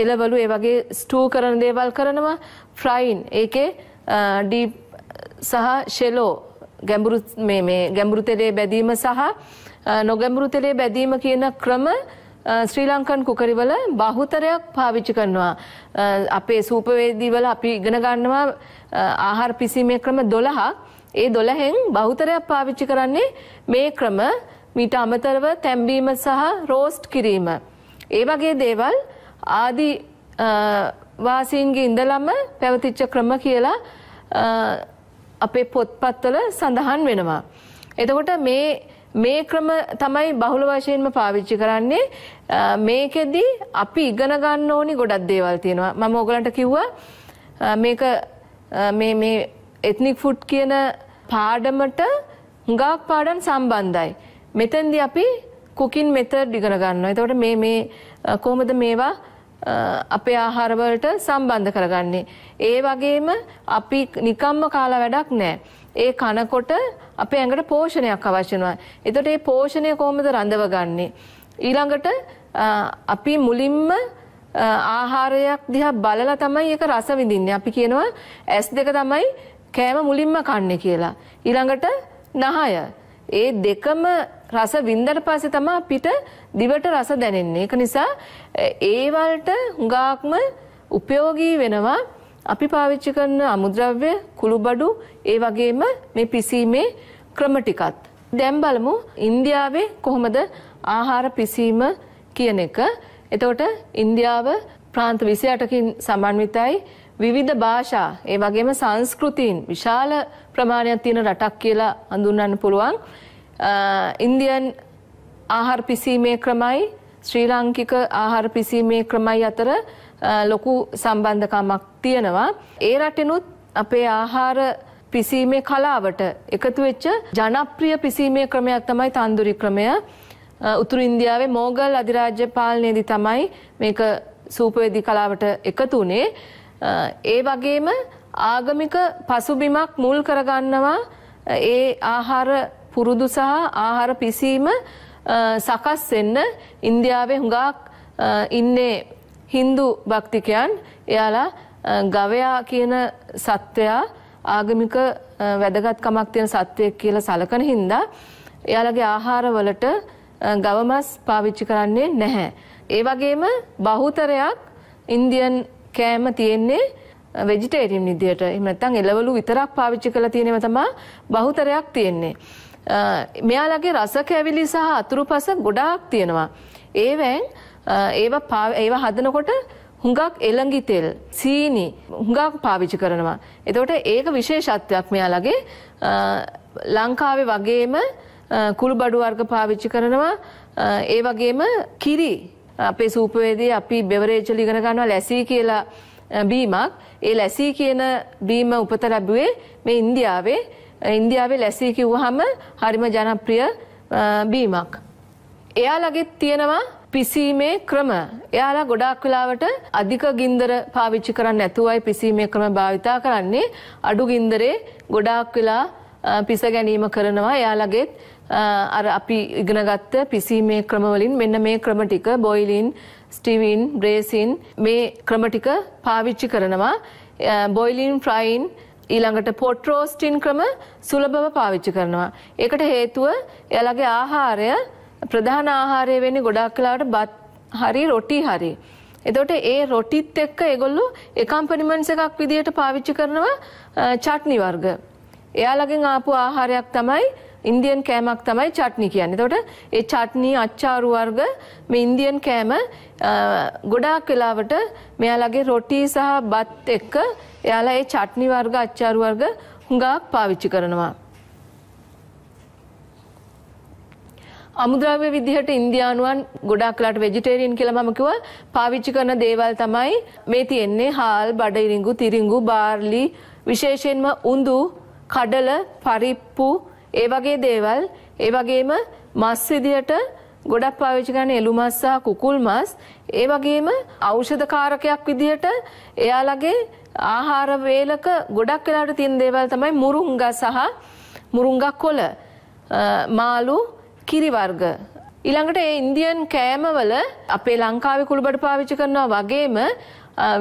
එළවලු ඒ වගේ ස්ටූ කරන දේවල් කරනවා ෆ්‍රයින් ඒකේ ඩීප් සහ ෂෙලෝ ගැඹුරු මේ ගැඹුරු තෙලේ බැදීම සහ නොගැඹුරු තෙලේ බැදීම කියන ක්‍රම ශ්‍රී ලංකන් කුකරිවල බහුතරයක් පාවිච්චි කරනවා. අපේ සූපවේදීවල අපි ඉගෙන ගන්නවා ආහාර පිසීමේ ක්‍රම 12ක්. ඒ 12න් බහුතරයක් පාවිච්චි කරන්නේ මේ ක්‍රම මීට අමතරව තැම්බීම සහ රෝස්ට් කිරීම. ඒ වගේ දේවල් ආදි වාසීන්ගේ ඉඳලම පැවතිච්ච ක්‍රම කියලා අපේ පොත්පත්වල සඳහන් වෙනවා. එතකොට මේ මේ ක්‍රම තමයි බහුල වශයෙන්ම පාවිච්චි කරන්නේ. මේකෙදි අපි ඉගෙන ගන්න ඕනි ගොඩක් දේවල් තියෙනවා. මම ඕගලන්ට කිව්වා මේක මේ මේ එත්නික් ෆුඩ් කියන පාඩමට හුඟක් පාඩම් සම්බන්ධයි. මෙතෙන්දී අපි කුකින් මෙතඩ් ඉගෙන ගන්නවා. එතකොට මේ මේ කොහොමද මේවා අපේ ආහාරවලට සම්බන්ධ කරගන්නේ. ඒ වගේම අපි නිකම්ම කාලා වැඩක් නැහැ. ඒ කනකොට අපේ ඇඟට පෝෂණයක් අවශ්‍ය වෙනවා. එතකොට මේ පෝෂණය කොහොමද රඳවගන්නේ? ඊළඟට අපි මුලින්ම ආහාරයක් දිහා බලලා තමයි ඒක රස විඳින්නේ. අපි කියනවා S2 තමයි කෑම මුලින්ම කන්නේ කියලා. ඊළඟට නහය. ඒ දෙකම රස වින්දට පස්සේ තමයි අපිට දිවට රස දැනෙන්නේ. ඒක නිසා ඒ වලට හුඟාක්ම උපයෝගී වෙනවා අපි පාවිච්චි කරන අමුද්‍රව්‍ය කුළුබඩු ඒ වගේම මේ පිසීමේ ක්‍රම ටිකත්. දැන් බලමු ඉන්දියාවේ කොහොමද ආහාර පිසීම කියන එක. එතකොට ඉන්දියාව ප්‍රාන්ත 28කින් සමන්විතයි විවිධ භාෂා ඒ වගේම සංස්කෘතීන් විශාල ප්‍රමාණයක් තියෙන රටක් කියලා හඳුන්වන්න පුළුවන්. ඉන්දියන් ආහාර පිසීමේ ක්‍රමයි ශ්‍රී ලාංකික ආහාර පිසීමේ ක්‍රමයි අතර ලොකු සම්බන්ධකමක් තියෙනවා. ඒ රටෙනුත් අපේ ආහාර පිසීමේ කලාවට එකතු වෙච්ච ජනප්‍රිය පිසීමේ ක්‍රමයක් තමයි තන්දුරි ක්‍රමය. උතුරු ඉන්දියාවේ මෝගල් අධිරාජ්‍ය පාලනයේදී තමයි මේක සූපවේදී කලාවට එකතු වුණේ. ඒ වගේම ආගමික පසුබිමක් මුල් කරගන්නවා ඒ ආහාර පුරුදු සහ ආහාර පිසීම සකස් වෙන්න ඉන්දියාවේ හුඟක් ඉන්නේ හින්දු භක්තිකයන් එයාලා ගවයා කියන සත්වයා ආගමික වැදගත්කමක් තියෙන සත්වයෙක් කියලා සලකන හින්දා එයාලගේ ආහාරවලට ගවමස් පාවිච්චි කරන්නේ නැහැ. ඒ වගේම බහුතරයක් ඉන්දියන් කෑම තියෙන්නේ වෙජිටේරියන් විදියට. එහෙම නැත්නම් එළවලු විතරක් පාවිච්චි කරලා තියෙනව තමයි බහුතරයක් තියෙන්නේ. මෙයාලගේ රස කැවිලි සහ අතුරුපස ගොඩාක් තියෙනවා. ඒවෙන් ඒවා ඒවා හදනකොට හුඟක් එළඟි තෙල් සීනි හුඟක් පාවිච්චි කරනවා. එතකොට ඒක විශේෂත්වයක් මෙයාලගේ ලංකාවේ වගේම කුළු බඩු වර්ග පාවිච්චි කරනවා ඒ වගේම කිරි අපේ සූපවේදී අපි බෙවරේජ්වල ඉගෙන ගන්නවා ලැසී කියලා බීමක් ඒ ලැසී කියන බීම උපත ලැබුවේ මේ ඉන්දියාවේ ඉන්දියාවේ ලැසී කිව්වහම හරිම ජනප්‍රිය බීමක්. එයාලගෙත් තියෙනවා පිසීමේ ක්‍රම එයාලා ගොඩාක් වෙලාවට අධික ගින්දර පාවිච්චි කරන්න නැතුවයි පිසීමේ ක්‍රම භාවිතා කරන්නේ අඩු ගින්දරේ ගොඩාක් වෙලා පිස ගැනීම කරනවා එයාලගෙත් අර අපි ඉගෙනගත්ත පිසීමේ ක්‍රමවලින් මෙන්න මේ ක්‍රම ටික බොයිලින් ස්ටිවින් බ්‍රේසින් මේ ක්‍රම ටික පාවිච්චි කරනවා බොයිලින් ෆ්‍රයින් ඊළඟට පොට්‍රෝස්ටින් ක්‍රම සුලභව පාවිච්චි කරනවා ඒකට හේතුව එයාලගේ ආහාරය ප්‍රධාන ආහාරය වෙන්නේ ගොඩක් කලාවට බත් හරි රොටි හරි. එතකොට ඒ රොටිත් එක්ක ඒගොල්ලෝ එකම්පනිමන්ට්ස් එකක් විදියට පාවිච්චි කරනවා චට්නි වර්ග. එයාලගෙන් ආපු ආහාරයක් තමයි ඉන්දියන් කෑමක් තමයි චට්නි කියන්නේ. එතකොට ඒ චට්නි අච්චාරු වර්ග මේ ඉන්දියන් කෑම ගොඩාක් වෙලාවට මෙයාලගේ රොටි සහ බත් එක්ක එයාලා ඒ චට්නි වර්ග අච්චාරු වර්ග හුඟක් පාවිච්චි කරනවා. අමුද්‍රව්‍ය විදිහට ඉන්දියානුවන් ගොඩක් ලාට වෙජිටේරියන් කියලා මම කිව්වා පාවිච්චි කරන දේවල් තමයි මේ තියෙන්නේ හාල්, බඩ ඉරිඟු, තිරිඟු, බාර්ලි, විශේෂයෙන්ම උඳු, කඩල, පරිප්පු, ඒ වගේ දේවල්, ඒ වගේම මස් විදිහට ගොඩක් පාවිච්චි කරන එළු මස් සහ කුකුල් මස්, ඒ වගේම ඖෂධකාරකයක් විදිහට එයාලගේ ආහාර වේලක ගොඩක් වෙලාට තියෙන දේවල් තමයි මුරුංගා සහ මුරුංගා කොළ, මාළු කිරි වර්ග. ඊළඟට ඒ ඉන්දියන් කෑමවල අපේ ලංකාවේ කුළුබඩ පාවිච්චි කරනවා වගේම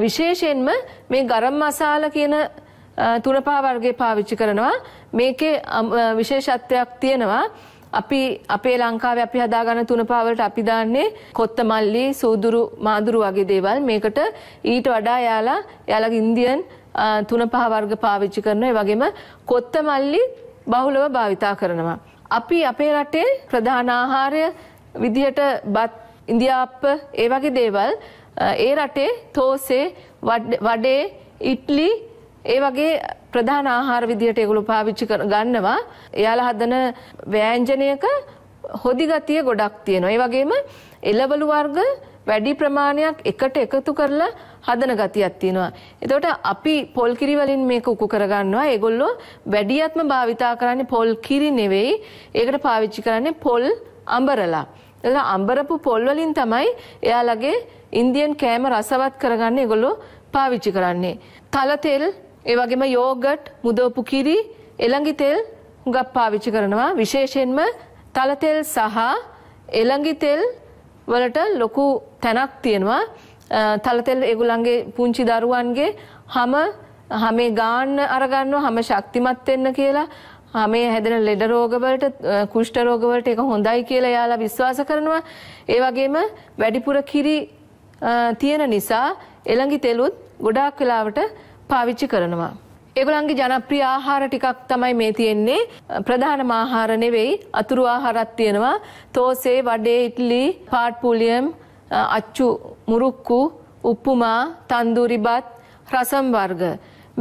විශේෂයෙන්ම මේ ගරම් මසාලා කියන තුනපා වර්ගය පාවිච්චි කරනවා. මේකේ විශේෂත්වයක් තියෙනවා. අපි අපේ ලංකාවේ අපි හදාගන්න තුනපා වලට අපි දාන්නේ කොත්තමල්ලි, සූදුරු, මාදුරු වගේ දේවල්. මේකට ඊට වඩා යාලා යාලගේ ඉන්දියන් තුනපා වර්ග පාවිච්චි කරනවා. ඒ වගේම කොත්තමල්ලි බහුලව භාවිතා කරනවා. අපි අපේ රටේ ප්‍රධාන ආහාරය විදිහට බත් ඉන්දියාප්ප ඒ වගේ දේවල් ඒ රටේ තෝසේ වඩේ ඉට්ලි ඒ වගේ ප්‍රධාන ආහාර විදිහට ඒගොල්ලෝ පාවිච්චි ගන්නවා. එයාලා හදන ව්‍යංජනයක හොදි ගතිය ගොඩක් තියෙනවා. ඒ වගේම එළවලු වර්ග වැඩි ප්‍රමාණයක් එකට එකතු කරලා හදන ගතියක් තියෙනවා. එතකොට අපි පොල් කිරි වලින් මේක උකු කරගන්නවා. ඒගොල්ලෝ වැඩියත්ම භාවිතා කරන්නේ පොල් කිරි නෙවෙයි. ඒකට පාවිච්චි කරන්නේ පොල් අඹරලා. එතන අඹරපු පොල් වලින් තමයි එයාලගේ ඉන්දියන් කෑම රසවත් කරගන්න ඒගොල්ලෝ පාවිච්චි කරන්නේ. තල තෙල්, ඒ වගේම යෝගට්, මුදවපු කිරි, එළඟි තෙල් හුඟක් පාවිච්චි කරනවා. විශේෂයෙන්ම තල තෙල් සහ එළඟි තෙල් වලට ලොකු තැනක් තියෙනවා. තලතෙල් ඒගොල්ලන්ගේ පුංචි දරුවන්ගේ හැම හැමේ ගාන්න අරගන්නවා හැම ශක්තිමත් වෙන්න කියලා මේ හැදෙන ලෙඩ රෝගවලට කුෂ්ඨ රෝගවලට ඒක හොඳයි කියලා යාලා විශ්වාස කරනවා. ඒ වගේම වැඩිපුර කිරි තියෙන නිසා එළඟි තෙලුත් ගොඩාක් වෙලාවට පාවිච්චි කරනවා. ඒගොල්ලන්ගේ ජනප්‍රිය ආහාර ටිකක් තමයි මේ තියෙන්නේ. ප්‍රධානම ආහාර නෙවෙයි අතුරු ආහාරත් තියෙනවා. තෝසේ, වඩේ, ඉడ్లි, පාට් පුලියම්, අච්චු මුරුක්කු උප්පුමා තන්දූරිබත් රසම් වර්ග.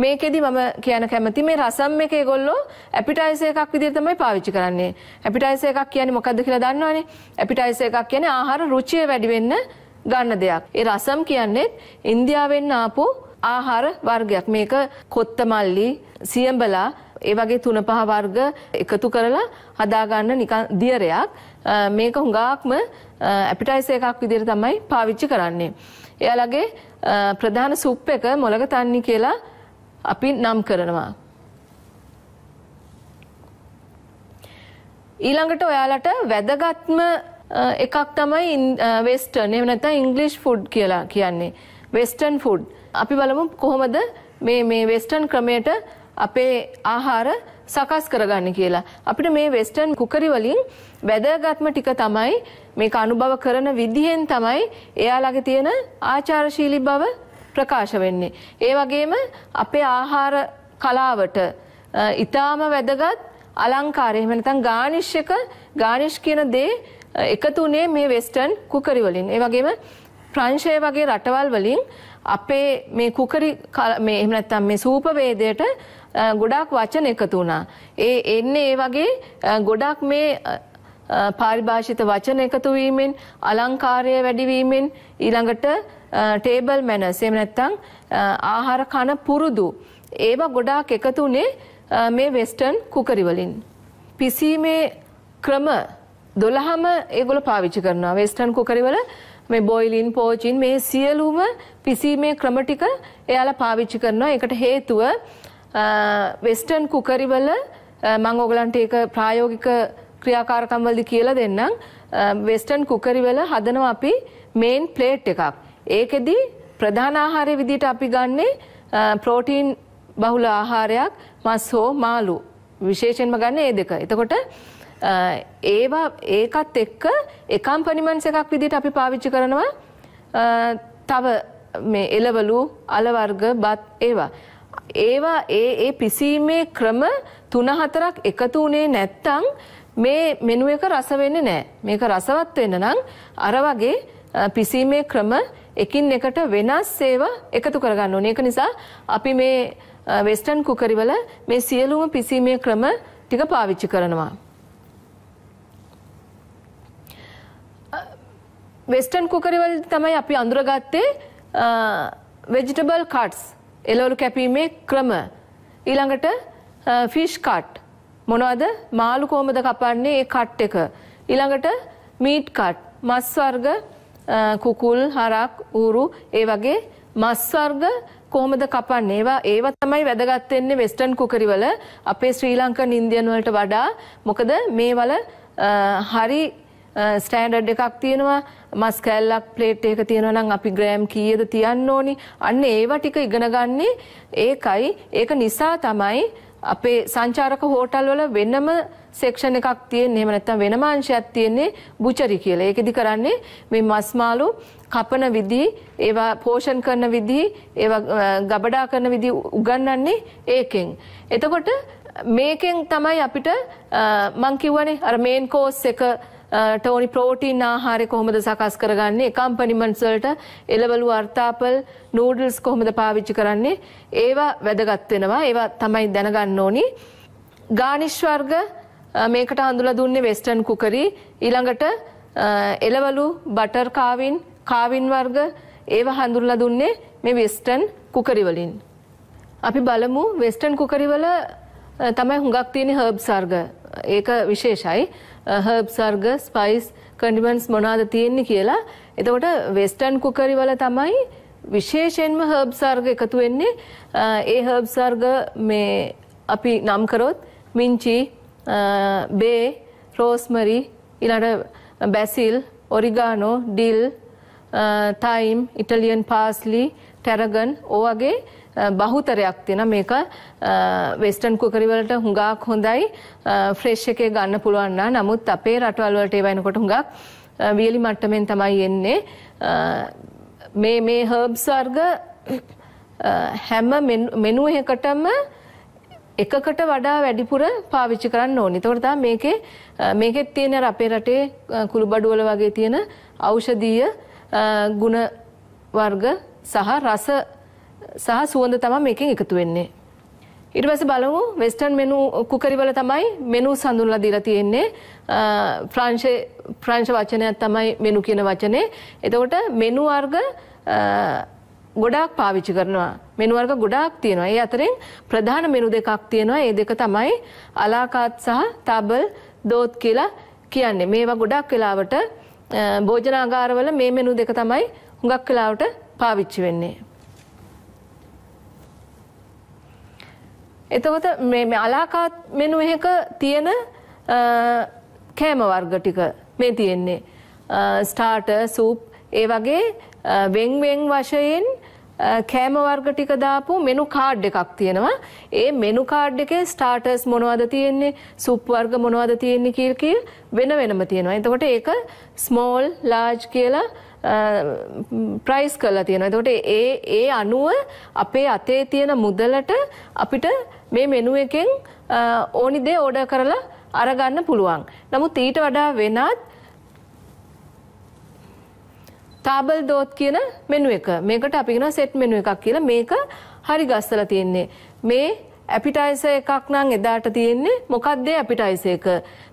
මේකෙදි මම කියන කැමති මේ රසම් එකේ ගොල්ලෝ ඇපිටයිස එකක් විදිහට තමයි පාවිච්චි කරන්නේ. ඇපිටයිස එකක් කියන්නේ මොකද්ද කියලා දන්නවනේ. ඇපිටයිස එකක් කියන්නේ ආහාර රුචිය වැඩි වෙන්න ගන්න දෙයක්. ඒ රසම් කියන්නේ ඉන්දියාවෙන් ආපු ආහාර වර්ගයක්. මේක කොත්තමල්ලි, සියඹලා, ඒ වගේ තුන පහ වර්ග එකතු කරලා හදාගන්න නිකන් දියරයක්. මේක හුඟාක්ම ඇපිටයිස එකක් විදිහට තමයි පාවිච්චි කරන්නේ. එයාලගේ ප්‍රධාන සුප් එක මොලග තන්නි කියලා අපි නම් කරනවා. ඊළඟට ඔයාලට වැදගත්ම එකක් තමයි වෙස්ටර්න් එහෙම නැත්නම් ඉංග්‍රීසි ෆුඩ් කියලා කියන්නේ. Western food. අපි බලමු කොහොමද මේ මේ වෙස්ටර්න් ක්‍රමයට අපේ ආහාර සකස් කරගන්න කියලා. අපිට මේ වෙස්ටර්න් කුකරි වලින් වැදගත්ම ටික තමයි මේක අනුභව කරන විදිහෙන් තමයි එයාලගේ තියෙන ආචාරශීලී බව ප්‍රකාශ වෙන්නේ. ඒ වගේම අපේ ආහාර කලාවට ඊටාම වැදගත් අලංකාරය එහෙම නැත්නම් ගානිෂ් එක ගානිෂ් කියන දේ එකතු උනේ මේ වෙස්ටර්න් කුකරි වලින්. ඒ වගේම ප්‍රංශය වගේ රටවල් වලින් අපේ මේ කුකරි මේ එහෙම නැත්නම් මේ සූප වේදයට ගොඩාක් වචන එකතු වුණා. ඒ එන්නේ ඒ වගේ ගොඩක් මේ පාරිභාෂිත වචන එකතු වීමෙන් අලංකාරය වැඩිවීමෙන් ඊළඟට ටේබල් මැනර්ස් එහෙම නැත්නම් ආහාර කන පුරුදු ඒවා ගොඩාක් එකතු උනේ මේ වෙස්ටර්න් කුකරි වලින් පිසීමේ ක්‍රම 12ම ඒගොල්ලෝ පාවිච්චි කරනවා වෙස්ටර්න් කුකරි වල මේ බොයිලින් පෝචින් මේ සියලුම පිසීමේ ක්‍රම ටික එයාලා පාවිච්චි කරනවා ඒකට හේතුව වෙස්ටර්න් කුකරිවල මං ඕගලන්ට ඒක ප්‍රායෝගික ක්‍රියාකාරකම් වලදී කියලා දෙන්නම් වෙස්ටර්න් කුකරිවල හදනවා අපි මේන් ප්ලේට් එකක්. ඒකෙදි ප්‍රධාන ආහාරය විදිහට අපි ගන්නේ ප්‍රෝටීන් බහුල ආහාරයක් මස් හෝ මාළු විශේෂයෙන්ම ගන්න ඒ දෙක. එතකොට ඒවා ඒකත් එක්ක එකම්පනිමන්ට්ස් එකක් විදිහට අපි පාවිච්චි කරනවා තව මේ එළවලු අල වර්ග බත් ඒවා. ඒවා ඒ ඒ පිසීමේ ක්‍රම තුන හතරක් එකතු වුණේ නැත්තම් මේ මෙනු එක රස වෙන්නේ නැහැ. මේක රසවත් වෙන්න නම් අර වගේ පිසීමේ ක්‍රම එකින් එකට වෙනස් ඒවා එකතු කරගන්න ඕනේ. ඒක නිසා අපි මේ වෙස්ටර්න් කුකරි වල මේ සියලුම පිසීමේ ක්‍රම ටික පාවිච්චි කරනවා. වෙස්ටර්න් කුකරි වල තමයි අපි අඳුරගත්තේ වෙජිටබල් කට්ස් එලවලු කැපීමේ ක්‍රම ඊළඟට ෆිෂ් කට් මොනවද මාළු කොහොමද කපන්නේ ඒ කට් එක ඊළඟට මීට් කට් මස් වර්ග කුකුල් හරක් ඌරු ඒ වගේ මස් වර්ග කොහොමද කපන්නේ ඒවා ඒව තමයි වැදගත් වෙන්නේ වෙස්ටර්න් කුකරි වල අපේ ශ්‍රී ලංකන් ඉන්දියන් වලට වඩා මොකද මේ වල හරි ස්ටෑන්ඩඩ් එකක් තියෙනවා මස් කෑල්ලක් ප්ලේට් එකක තියෙනවා නම් අපි ග්‍රෑම් කීයද තියන්න ඕනි. අන්න ඒවා ටික ඉගෙන ගන්නේ ඒකයි. ඒක නිසා තමයි අපේ සංචාරක හෝටල් වල වෙනම සෙක්ෂන් එකක් තියෙන්නේ. එහෙම නැත්නම් වෙනම අංශයක් තියෙන්නේ බුචරි කියලා. ඒකෙදි කරන්නේ මේ මස් මාළු කපන විදි, ඒවා පෝෂණ කරන විදි, ඒවා ගබඩා කරන විදි උගන්වන්නේ ඒකෙන්. එතකොට මේකෙන් තමයි අපිට මං කිව්වනේ අර මේන් කෝස් එක ටෝනි ප්‍රෝටීන් ආහාරය කොහොමද සකස් කරගන්නේ එකම්පනිමන්ට්ස් වලට එළවලු අර්ථාපල් නූඩල්ස් කොහොමද පාවිච්චි කරන්නේ ඒවා වැදගත් වෙනවා ඒවා තමයි දැනගන්න ඕනි ගානිෂ් වර්ග මේකට හඳුලා දුන්නේ වෙස්ටර්න් කුකරි ඊළඟට එළවලු බටර් කාවින් කාවින් වර්ග ඒවා හඳුන්ලා දුන්නේ මේ වෙස්ටර්න් කුකරි වලින් අපි බලමු වෙස්ටර්න් කුකරි වල තමයි හුඟක් තියෙන හර්බ්ස් වර්ග ඒක විශේෂයි හර්බ් සර්ග ස්පයිස් කඩිමන්ස් මොනාද තියෙන්නේ කියලා. එතකොට වෙස්ටර්න් කුකරි වල තමයි විශේෂයෙන්ම හර්බ් සර්ග එකතු වෙන්නේ. Uh, ඒ හර්බ් සර්ග මේ අපි නම් කරොත් මිංචි, uh, බේ, රෝස්මරි, ඊළඟට basil, oregano, dill, thyme, Italian parsley, tarragon ඔය වගේ බහුතරයක් තියෙන මේක වෙස්ටර්න් කුකරි වලට හුඟක් හොඳයි ෆ්‍රෙෂ් එකේ ගන්න පුළුවන් නා නමුත් අපේ රටවල් වලට ඒ වයින්කොට හුඟක් වියලි මට්ටමින් තමයි එන්නේ මේ මේ හර්බ්ස් වර්ග හැම මෙනු එකකටම එකකට වඩා වැඩිපුර පාවිච්චි කරන්න ඕනේ. ඒතකොට තමයි මේකේ මේකෙත් තියෙන අර අපේ රටේ කුළුබඩු වල වගේ තියෙන ඖෂධීය ගුණ වර්ග සහ රස සහ සුවඳ තමයි මේකෙන් එකතු වෙන්නේ. ඊට පස්සේ බලමු වෙස්ටර්න් මෙනු කුකරි වල තමයි මෙනු සඳුන්ලා දීලා තියෙන්නේ ෆ්‍රාන්ස් uh, ෆ්‍රාන්ස් වචනයක් තමයි මෙනු කියන වචනේ. එතකොට මෙනු වර්ග uh, ගොඩාක් පාවිච්චි කරනවා. මෙනු වර්ග ගොඩාක් තියෙනවා. ඒ අතරින් ප්‍රධාන මෙනු දෙකක් තියෙනවා. ඒ දෙක තමයි අලාකාත් සහ ටබල් දෝත් කියලා කියන්නේ. මේවා ගොඩක් වෙලාවට uh, භෝජනාගාරවල මේ මෙනු දෙක තමයි හුඟක් වෙලාවට පාවිච්චි වෙන්නේ. එතකොට මේ අලාකාත් මෙනු එක තියෙන කෑම වර්ග ටික මේ තියෙන්නේ. ස්ටාර්ටර් සූප් ඒ වගේ වෙන්වෙන් වශයෙන් කෑම වර්ග ටික දාපු මෙනු කාඩ් එකක් තියෙනවා. ඒ මෙනු කාඩ් එකේ ස්ටාර්ටර්ස් මොනවද තියෙන්නේ, සුප් වර්ග මොනවද තියෙන්නේ කියලා වෙන වෙනම තියෙනවා. එතකොට ඒක ස්මෝල්, ලාර්ජ් කියලා ප්‍රයිස් කරලා තියෙනවා. එතකොට ඒ ඒ අනුව අපේ අතේ තියෙන මුදලට අපිට මේ මෙනු එකෙන් ඕනි දේ ඕඩර් කරලා අරගන්න පුළුවන්. නමුත් ඊට වඩා වෙනත් ටාබල් දෝත් කියන මෙනු එක. මේකට අපි කියනවා සෙට් මෙනු එකක් කියලා. මේක හරි ගස්සලා තියෙන්නේ. මේ ඇපිටයිස එකක් නම් එදාට තියෙන්නේ මොකක්ද ඇපිටයිස එක.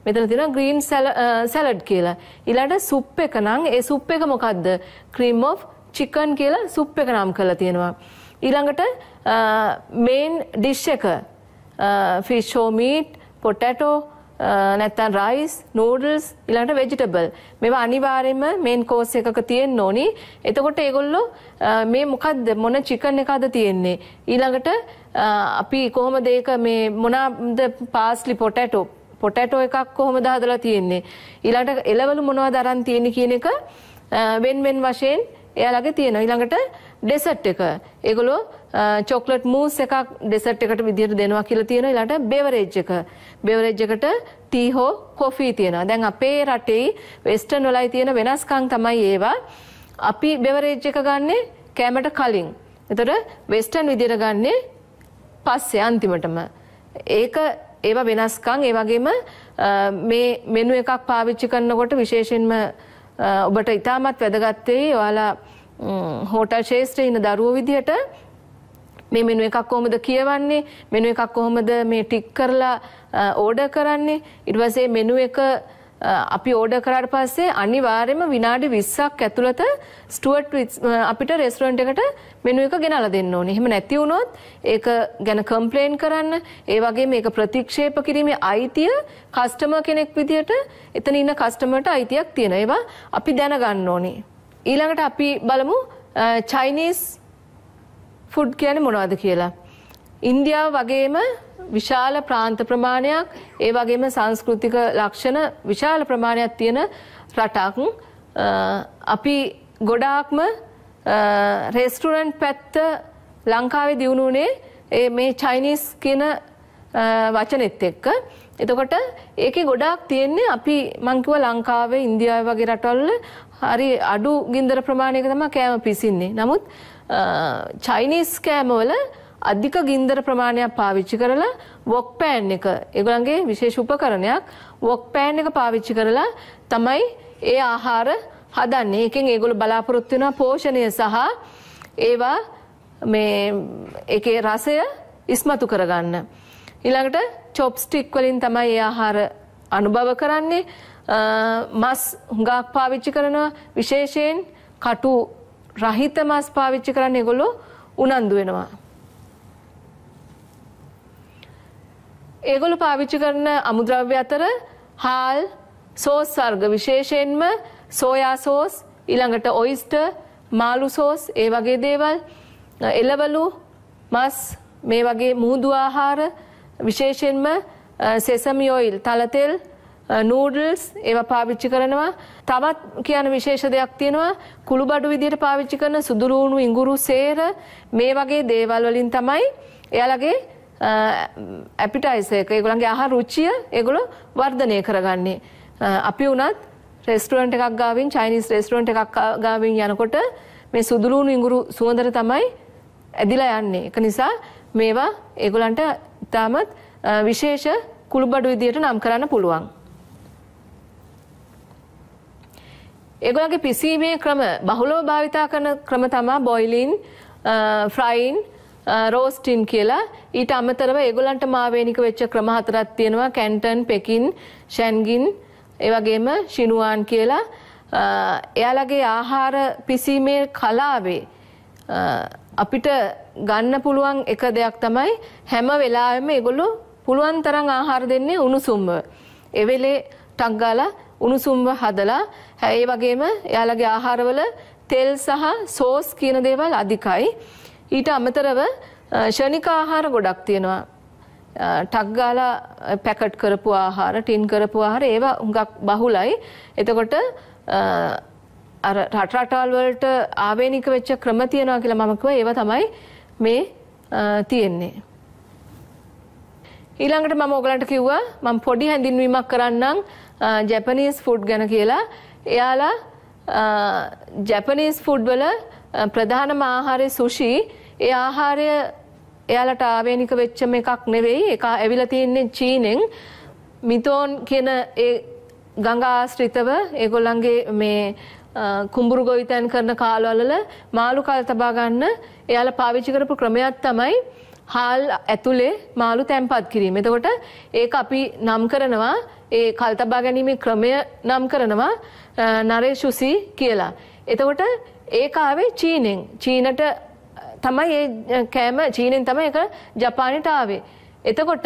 මෙතන තියෙනවා green salad කියලා. ඊළඟට සුප් එක නම් ඒ සුප් එක මොකද්ද? cream of chicken කියලා සුප් එක නම් කරලා තියෙනවා. ඊළඟට main dish එක fish or meat, potato නැත්තම් රයිස් නූඩල්ස් ඊළඟට වෙජිටබල් මේවා අනිවාර්යයෙන්ම මේන් කෝස් එකක තියෙන්න ඕනි. එතකොට ඒගොල්ලෝ මේ මොකද්ද මොන චිකන් එකක්ද තියෙන්නේ? ඊළඟට අපි කොහොමද ඒක මේ මොනවාද පාස්ලි පොටැටෝ පොටැටෝ එකක් කොහොමද හදලා තියෙන්නේ ඊළඟට එළවලු මොනවද අරන් තියෙන්නේ කියන එක වෙන් වෙන් වශයෙන් එයාලගේ තියෙනවා ඊළඟට ඩෙසර්ට් එක ඒගොල්ලෝ චොක්ලට් මූස් එකක් ඩෙසර්ට් එකට විදිහට දෙනවා කියලා තියෙනවා ඊළඟට බෙවරේජ් එක බෙවරේජ් එකට ටී හෝ කොෆී තියෙනවා දැන් අපේ රටේ වෙස්ටර්න් වලයි තියෙන වෙනස්කම් තමයි ඒවා අපි බෙවරේජ් එක ගන්නෙ කෑමට කලින් එතකොට වෙස්ටර්න් විදිහට ගන්නේ පස්සේ අන්තිමටම ඒක ඒවා වෙනස්කම් ඒ වගේම මේ මෙනු එකක් පාවිච්චි කරනකොට විශේෂයෙන්ම ඔබට ඉතාමත් වැදගත් වෙයි ඔයාලා හෝටල් ශේෂ්ත්‍රයේ ඉන්න දරුවෝ විදිහට මේ මෙනු එකක් කොහොමද කියවන්නේ මෙනු එකක් කොහොමද මේ ටික් කරලා ඕඩර් කරන්නේ ඊට පස්සේ මෙනු එක අපි ඕඩර් කරාට පස්සේ අනිවාර්යයෙන්ම විනාඩි 20ක් ඇතුළත ස්ටුවර්ට් අපිට රෙස්ටුරන්ට් එකට මෙනු එක ගෙනලා දෙන්න ඕනේ. එහෙම නැති වුණොත් ඒක ගැන කම්ප්ලේන් කරන්න, ඒ වගේම ඒක ප්‍රතික්ෂේප කිරීමේ අයිතිය කස්ටමර් කෙනෙක් විදියට එතන ඉන්න කස්ටමර්ට අයිතියක් තියෙනවා. ඒවා අපි දැනගන්න ඕනේ. ඊළඟට අපි බලමු චයිනීස් ෆුඩ් කියන්නේ මොනවද කියලා. ඉන්දියාව වගේම විශාල ප්‍රාන්ත ප්‍රමාණයක් ඒ වගේම සංස්කෘතික ලක්ෂණ විශාල ප්‍රමාණයක් තියෙන රටක් අපි ගොඩාක්ම රෙස්ටුරන්ට් පැත්ත ලංකාවේ දියුණු වුණේ මේ චයිනිස් කියන වචනෙත් එක්ක. එතකොට ඒකේ ගොඩාක් තියෙන්නේ අපි මං කිව්වා ලංකාවේ ඉන්දියාවේ වගේ රටවල හරි අඩු ගින්දර ප්‍රමාණයක තමයි කෑම පිසින්නේ. නමුත් චයිනිස් කෑමවල වල අධික ගින්දර ප්‍රමාණයක් පාවිච්චි කරලා වොක් පෑන් එක ඒගොල්ලන්ගේ විශේෂ උපකරණයක් වොක් පෑන් එක පාවිච්චි කරලා තමයි ඒ ආහාර හදන්නේ. ඒකෙන් ඒගොල්ලෝ බලාපොරොත්තු වෙන පෝෂණය සහ ඒවා මේ ඒකේ රසය ඉස්මතු කරගන්න. ඊළඟට චොප්ස්ටික් වලින් තමයි ඒ ආහාර අනුභව කරන්නේ. මස් හුඟක් පාවිච්චි කරනවා විශේෂයෙන් කටු රහිත මස් පාවිච්චි කරන්නේ ඒගොල්ලෝ උනන්දු වෙනවා. ඒගොලු පාවිච්චි කරන අමුද්‍රව්‍ය අතර හාල් සෝස් වර්ග විශේෂයෙන්ම සෝයා සෝස් ඊළඟට ඔයිස්ට මාළු සෝස් ඒ වගේ දේවල් එළවලු මස් මේ වගේ මුහුදු ආහාර විශේෂයෙන්ම සෙසමි ඔයිල් තලතෙල් නූඩල්ස් ඒවා පාවිච්චි කරනවා තවත් කියන විශේෂ දෙයක් තියෙනවා කුළුබඩු විදියට පාවිච්චි කරන සුදුරුණු ඉඟුරු සේර මේ වගේ දේවල් වලින් තමයි එයාලගේ ඇපිටයිසයක ඒගොළන්ගේ අහ රුචිය ඒගොළො වර්ධනය කරගන්නේ. අපි වනත් රෙස්ටරන්ට එකක් ගාවින් චයිනිස් රෙස්ටරන්ට එකක් ගාවින් යනකොට මේ සුදුලූුණු ඉංගුරු සුවඳර තමයි ඇදිලා යන්නේ. එක නිසා මේවා ඒගොලන්ට ඉතාමත් විශේෂ කුළුබඩු විදියට නම් කරන්න පුළුවන්. ඒගොලගේ පිසීමේ ක්‍රම බහුලව භාවිතා කරන ක්‍රම තමා බොයිලින් ෆ්‍රයින් රෝස්ටින් කියලා ඊට අමතරව ඒගොල්ලන්ට මාවේනික වෙච්ච ක්‍රම හතරක් තියෙනවා කැන්ටන් පෙකින් ෂැන්ගින් ඒ වගේම ෂිනුවාන් කියලා එයාලගේ ආහාර පිසීමේ කලාවේ අපිට ගන්න පුළුවන් එක දෙයක් තමයි හැම වෙලාවෙම ඒගොල්ලෝ පුළුවන් තරම් ආහාර දෙන්නේ උණුසුම්ව. ඒ වෙලේ ටක් ගාලා උණුසුම්ව හදලා ඒ වගේම එයාලගේ ආහාරවල තෙල් සහ සෝස් කියන දේවල් අධිකයි. ඊට අමතරව ෂණික ආහාර ගොඩක් තියෙනවා. ටක් ගාලා පැකට් කරපු ආහාර, ටින් කරපු ආහාර ඒවා හුඟක් බහුලයි. එතකොට අර රට රටවල් වලට ආවේනික වෙච්ච ක්‍රම තියෙනවා කියලා මම කිව්වා ඒවා තමයි මේ තියෙන්නේ. ඊළඟට මම ඔයගලන්ට කිව්වා මම පොඩි හැඳින්වීමක් කරන්නම් ජැපනීස් ෆුඩ් ගැන කියලා. එයාලා ජැපනීස් ෆුඩ් වල ප්‍රධානම ආහාරය සුෂි ඒ ආහාරය එයාලට ආවේනික වෙච්ච එකක් නෙවෙයි එක ඇවිල තියෙන්නේ චීනෙන් මිතෝන් කියන ඒ ගඟ ආශ්‍රිතව ඒගොල්ලන්ගේ මේ කුඹුරු ගොවිතැන් කරන කාලවල මාළු කල් තබා ගන්න එයාලා පාවිච්චි කරපු ක්‍රමයක් තමයි හාල් ඇතුලේ මාළු තැන්පත් කිරීම. එතකොට ඒක අපි නම් කරනවා ඒ කල් තබා ගැනීමේ ක්‍රමය නම් කරනවා නරේෂුසි කියලා. එතකොට ඒක ආවේ චීනෙන්. චීනට තමයි ඒ කෑම චීනෙන් තමයි ඒක ජපානයට ආවේ. එතකොට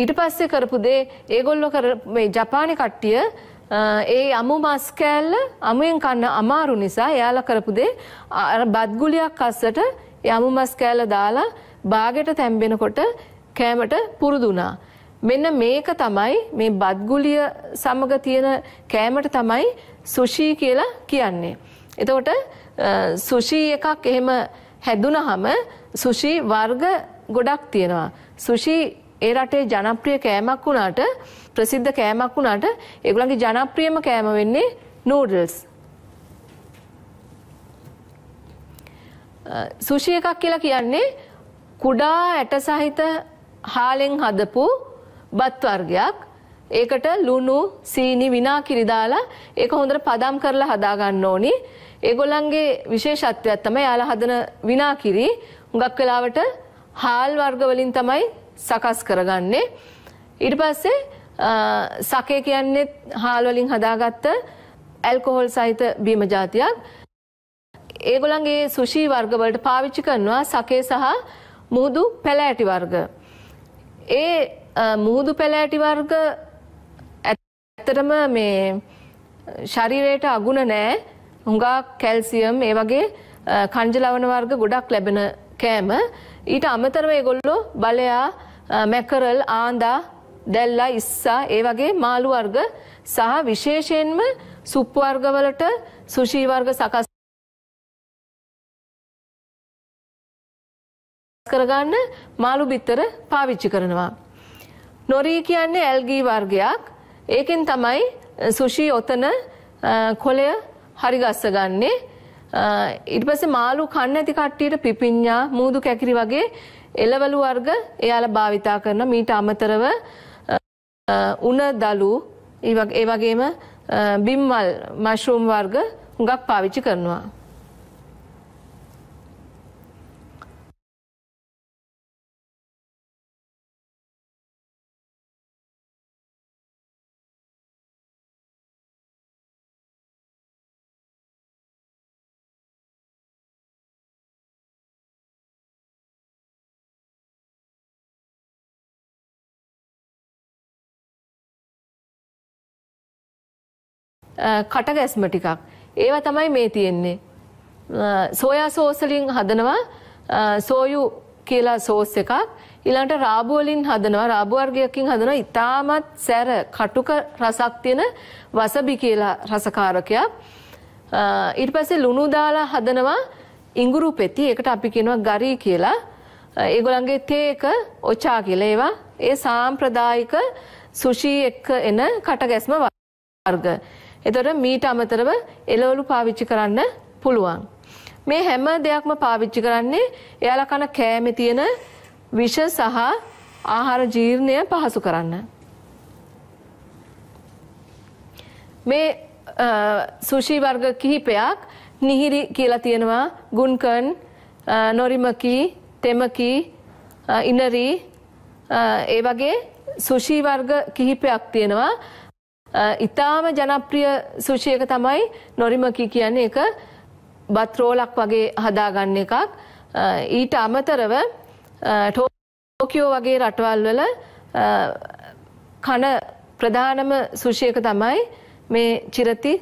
ඊට පස්සේ කරපු දේ ඒගොල්ලෝ කර මේ ජපානි කට්ටිය ඒ අමු මස් කෑල්ල අමුයෙන් කන්න අමාරු නිසා එයාලා කරපු දේ අර බත් ගුලියක් අස්සට ඒ අමු මස් කෑල්ල දාලා බාගෙට තැම්බෙනකොට කෑමට පුරුදු වුණා. මෙන්න මේක තමයි මේ බත් ගුලිය සමග තියෙන කෑමට තමයි සුෂී කියලා කියන්නේ. එතකොට සුෂී එකක් එහෙම හැදුනහම සුෂි වර්ග ගොඩක් තියෙනවා. සුෂි ඒ රටේ ජනප්‍රිය කෑමක් වුණාට ප්‍රසිද්ධ කෑමක් වුණාට ඒගොල්ලන්ගේ ජනප්‍රියම කෑම වෙන්නේ නූඩල්ස්. සුෂි එකක් කියලා කියන්නේ කුඩා ඇට සහිත හාලෙන් හදපු බත් වර්ගයක්. ඒකට ලුණු, සීනි, විනාකිරි දාලා ඒක හොඳට පදම් කරලා හදා ගන්න ඕනි. ඒගොල්ලන්ගේ විශේෂත්වයක් තමයි යාලා හදන විනාකිරි හුඟක් වෙලාවට හාල් වර්ග වලින් තමයි සකස් කරගන්නේ. ඊට පස්සේ සකේ කියන්නේ හාල් වලින් හදාගත්ත ඇල්කොහොල් සහිත බීම జాතියක්. ඒගොල්ලන්ගේ සුෂී වර්ග වලට පාවිච්චි කරනවා සකේ සහ මුහුදු පැලෑටි වර්ග. ඒ මුහුදු පැලෑටි වර්ග ඇත්තටම මේ ශරීරයට අගුණ නෑ හුඟා කැල්සියම් ඒ වගේ කංජ ලවණ වර්ග ගොඩක් ලැබෙන කෑම ඊට අමතරව ඒගොල්ලෝ බලයා මැකරල් ආන්දා දැල්ලා ඉස්සා ඒ වගේ මාළු වර්ග සහ විශේෂයෙන්ම සුප් වර්ග වලට සුෂී වර්ග සකස් කරගන්න මාළු බිත්තර පාවිච්චි කරනවා. නොරී කියන්නේ ඇල්ගී වර්ගයක්. ඒකෙන් තමයි සුෂී ඔතන කොළය හරි ගස්සගන්නේ ඊට පස්සේ මාළු කන්න ඇති කට්ටියට පිපිඤ්ඤා මූදු කැකිරි වගේ එළවලු වර්ග එයාලා භාවිතා කරන මීට අමතරව උණ දලු ඒ වගේම බිම්මල් මෂ්රූම් වර්ග හුඟක් පාවිච්චි කරනවා කටගැස්ම ටිකක්. ඒවා තමයි මේ තියෙන්නේ. සෝයා සෝසලින් හදනවා සෝයු කියලා සෝස් එකක් ඊළඟට රාබුවලින් හදනවා රාබු වර්ගයකින් හදනවා ඉතාමත් සැර කටුක රසක් තියෙන වසබි කියලා රසකාරකයක් ඊට පස්සේ ලුණු දාලා හදනවා ඉඟුරු පෙති ඒකට අපි කියනවා ගරි කියලා ඒගොල්ලන්ගේ තේක ඔචා කියලා ඒවා ඒ සාම්ප්‍රදායික සුෂී එක්ක එන කටගැස්ම වර්ග එතකොට මීට අමතරව එළවලු පාවිච්චි කරන්න පුළුවන්. මේ හැම දෙයක්ම පාවිච්චි කරන්නේ එයාලා කන කෑමේ තියෙන විෂ සහ ආහාර ජීර්ණය පහසු කරන්න. මේ සුෂී වර්ග කිහිපයක් නිහිරි කියලා තියෙනවා ගුන්කන් නොරිමකි තෙමකි ඉනරි ඒ වගේ සුෂී වර්ග කිහිපයක් තියෙනවා ඉතාම ජනප්‍රිය සුචියක තමයි නොරිමකි කියන්නේ එක බත්රෝලක් වගේ හදාගන්න එකක්. ඊට අමතරව ටෝකියෝ වගේ රටවල් වල කන ප්‍රධානම සුෂයක තමයි මේ චිරති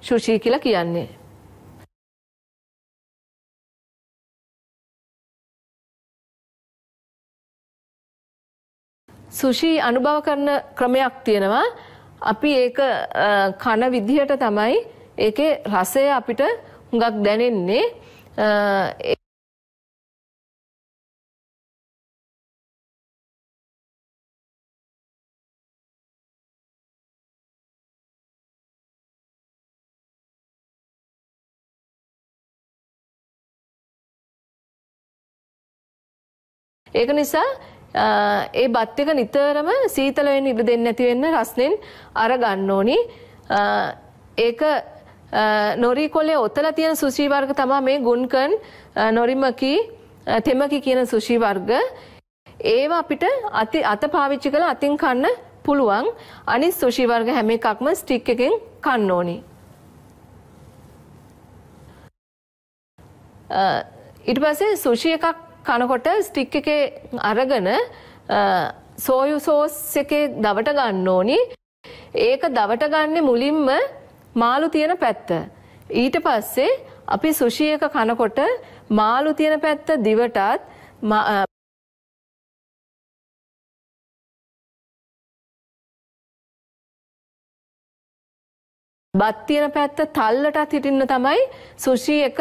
ශුෂී කියලා කියන්නේ. සුෂී අනුභව කරන ක්‍රමයක් තියෙනවා අපි ඒක කන විදිහට තමයි ඒකේ රසය අපිට හුඟක් දැනෙන්නේ ඒක නිසා ඒ බත් එක නිතරම සීතල වෙන්න ඉඩ දෙන්නේ නැති වෙන්න රස්නෙන් අර ගන්න ඕනි. ඒක නොරි කොලේ ඔතලා තියෙන සුෂි වර්ග තමයි මේ ගුන්කන් නොරිමකි තෙමකි කියන සුෂි වර්ග. ඒවා අපිට අති අත පාවිච්චි කරලා අතින් කන්න පුළුවන්. අනිත් සුෂි වර්ග හැම එකක්ම ස්ටික් එකෙන් කන්න ඕනි. ඊට පස්සේ සුෂි එකක් කනකොට ස්ටික් එකේ අරගෙන සෝයු සෝස් එකේ දවට ගන්න ඕනි. ඒක දවට ගන්නේ මුලින්ම මාළු තියෙන පැත්ත. ඊට පස්සේ අපි සුෂි එක කනකොට මාළු තියෙන පැත්ත දිවටත් බත් තියෙන පැත්ත තල්ලටත් හිටින්න තමයි සුෂී එක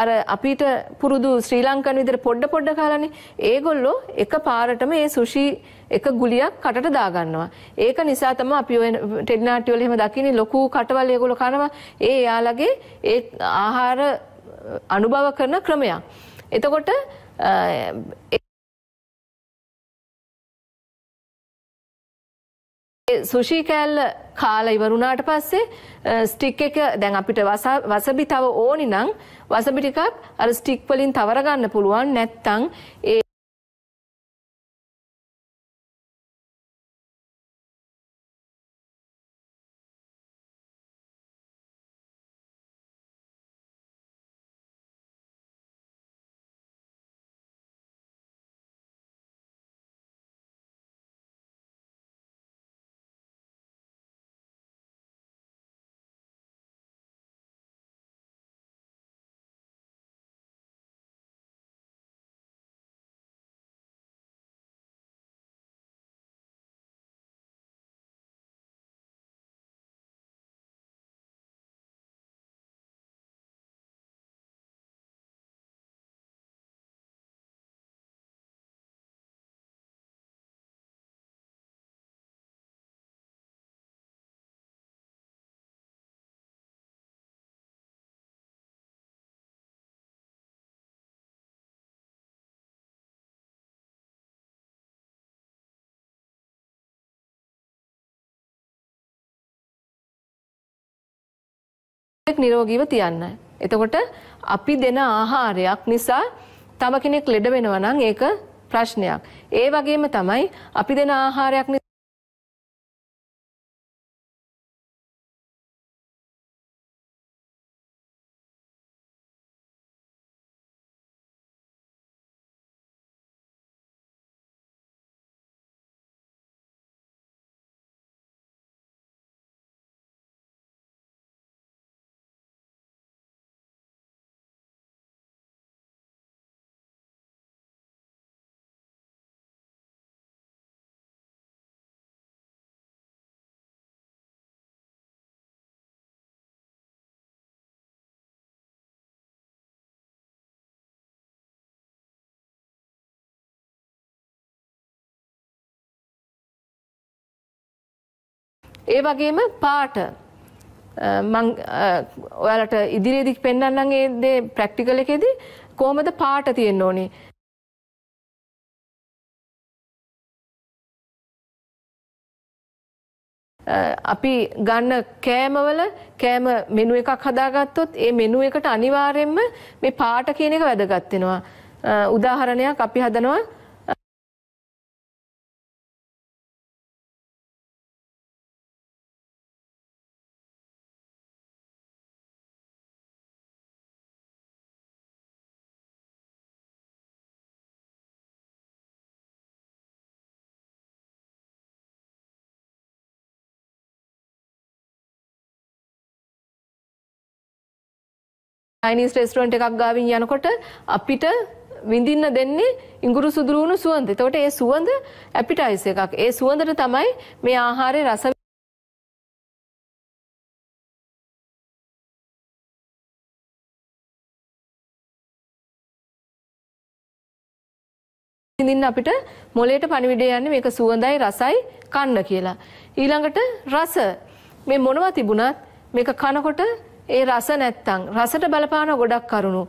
අර අපිට පුරුදු ශ්‍රී ලංකන් විදිහට පොඩ පොඩ කාලානේ ඒගොල්ලෝ එක පාරටම මේ සුෂී එක ගුලියක් කටට දාගන්නවා. ඒක නිසා තමයි අපි ඔය ටෙඩ්නාටි වල එහෙම දකින්නේ ලොකු කටවල ඒගොල්ලෝ කනවා. ඒ යාළගේ ඒ ආහාර අනුභව කරන ක්‍රමයක්. එතකොට සුෂී කෑල්ල කාලා ඉවරුණාට පස්සේ ස්ටික් එක දැන් අපිට වසබි තව ඕනි නම් වසබි ටිකක් අර ස්ටික් වලින් තවර ගන්න පුළුවන් නැත්නම් ඒ මෙතෙක් නිරෝගීව තියන්න. එතකොට අපි දෙන ආහාරයක් නිසා තව කෙනෙක් ලෙඩ වෙනවා නම් ඒක ප්‍රශ්නයක්. ඒ වගේම තමයි අපි දෙන ආහාරයක් ඒ වගේම පාට ඔයාලට ඉදිරියේදි පෙන්වන්නම් ඒ දේ ප්‍රැක්ටිකල් එකේදී කොහොමද පාට තියෙන්න ඕනේ අපි ගන්න කෑමවල කෑම මෙනු එකක් හදාගත්තොත් ඒ මෙනු එකට අනිවාර්යයෙන්ම මේ පාට කියන එක වැදගත් වෙනවා. උදාහරණයක් අපි හදනවා චයිනිස් රෙස්ටරන්ට් එකක් ගාවින් යනකොට අපිට විඳින්න දෙන්නේ ඉඟුරු සුදුරුණු සුවඳ. එතකොට ඒ සුවඳ ඇපිටයිස් එකක්. ඒ සුවඳට තමයි මේ ආහාරයේ රස විඳින්න අපිට මොලේට පණිවිඩය යන්නේ මේක සුවඳයි රසයි කන්න කියලා. ඊළඟට රස මේ මොනවා තිබුණත් මේක කනකොට ඒ රස නැත්තං රසට බලපාන ගොඩක් කරුණු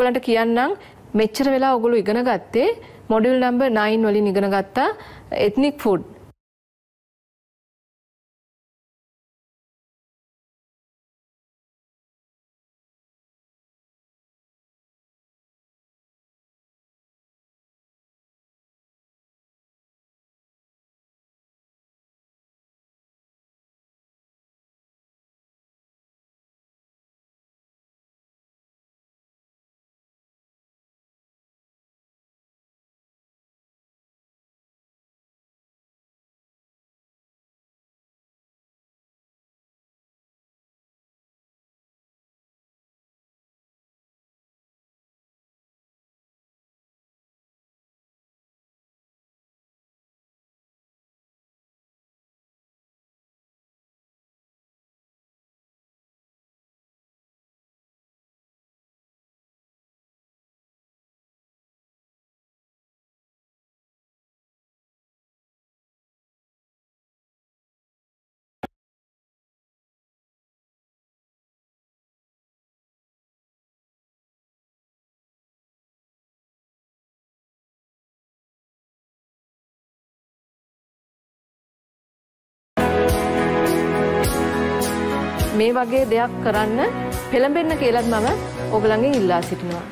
ඔයගලන්ට කියන්නම් මෙච්චර වෙලා ඔගොල්ලෝ ඉගෙන ගත්තේ මොඩියුල් නම්බර් 9 වලින් ඉගෙන ගත්තා එත්නික් ෆුඩ් මේ වගේ දෙයක් කරන්න පෙළඹෙන්න කියලත් මම ඔගලඟින් ඉල්ලා සිටිනවා.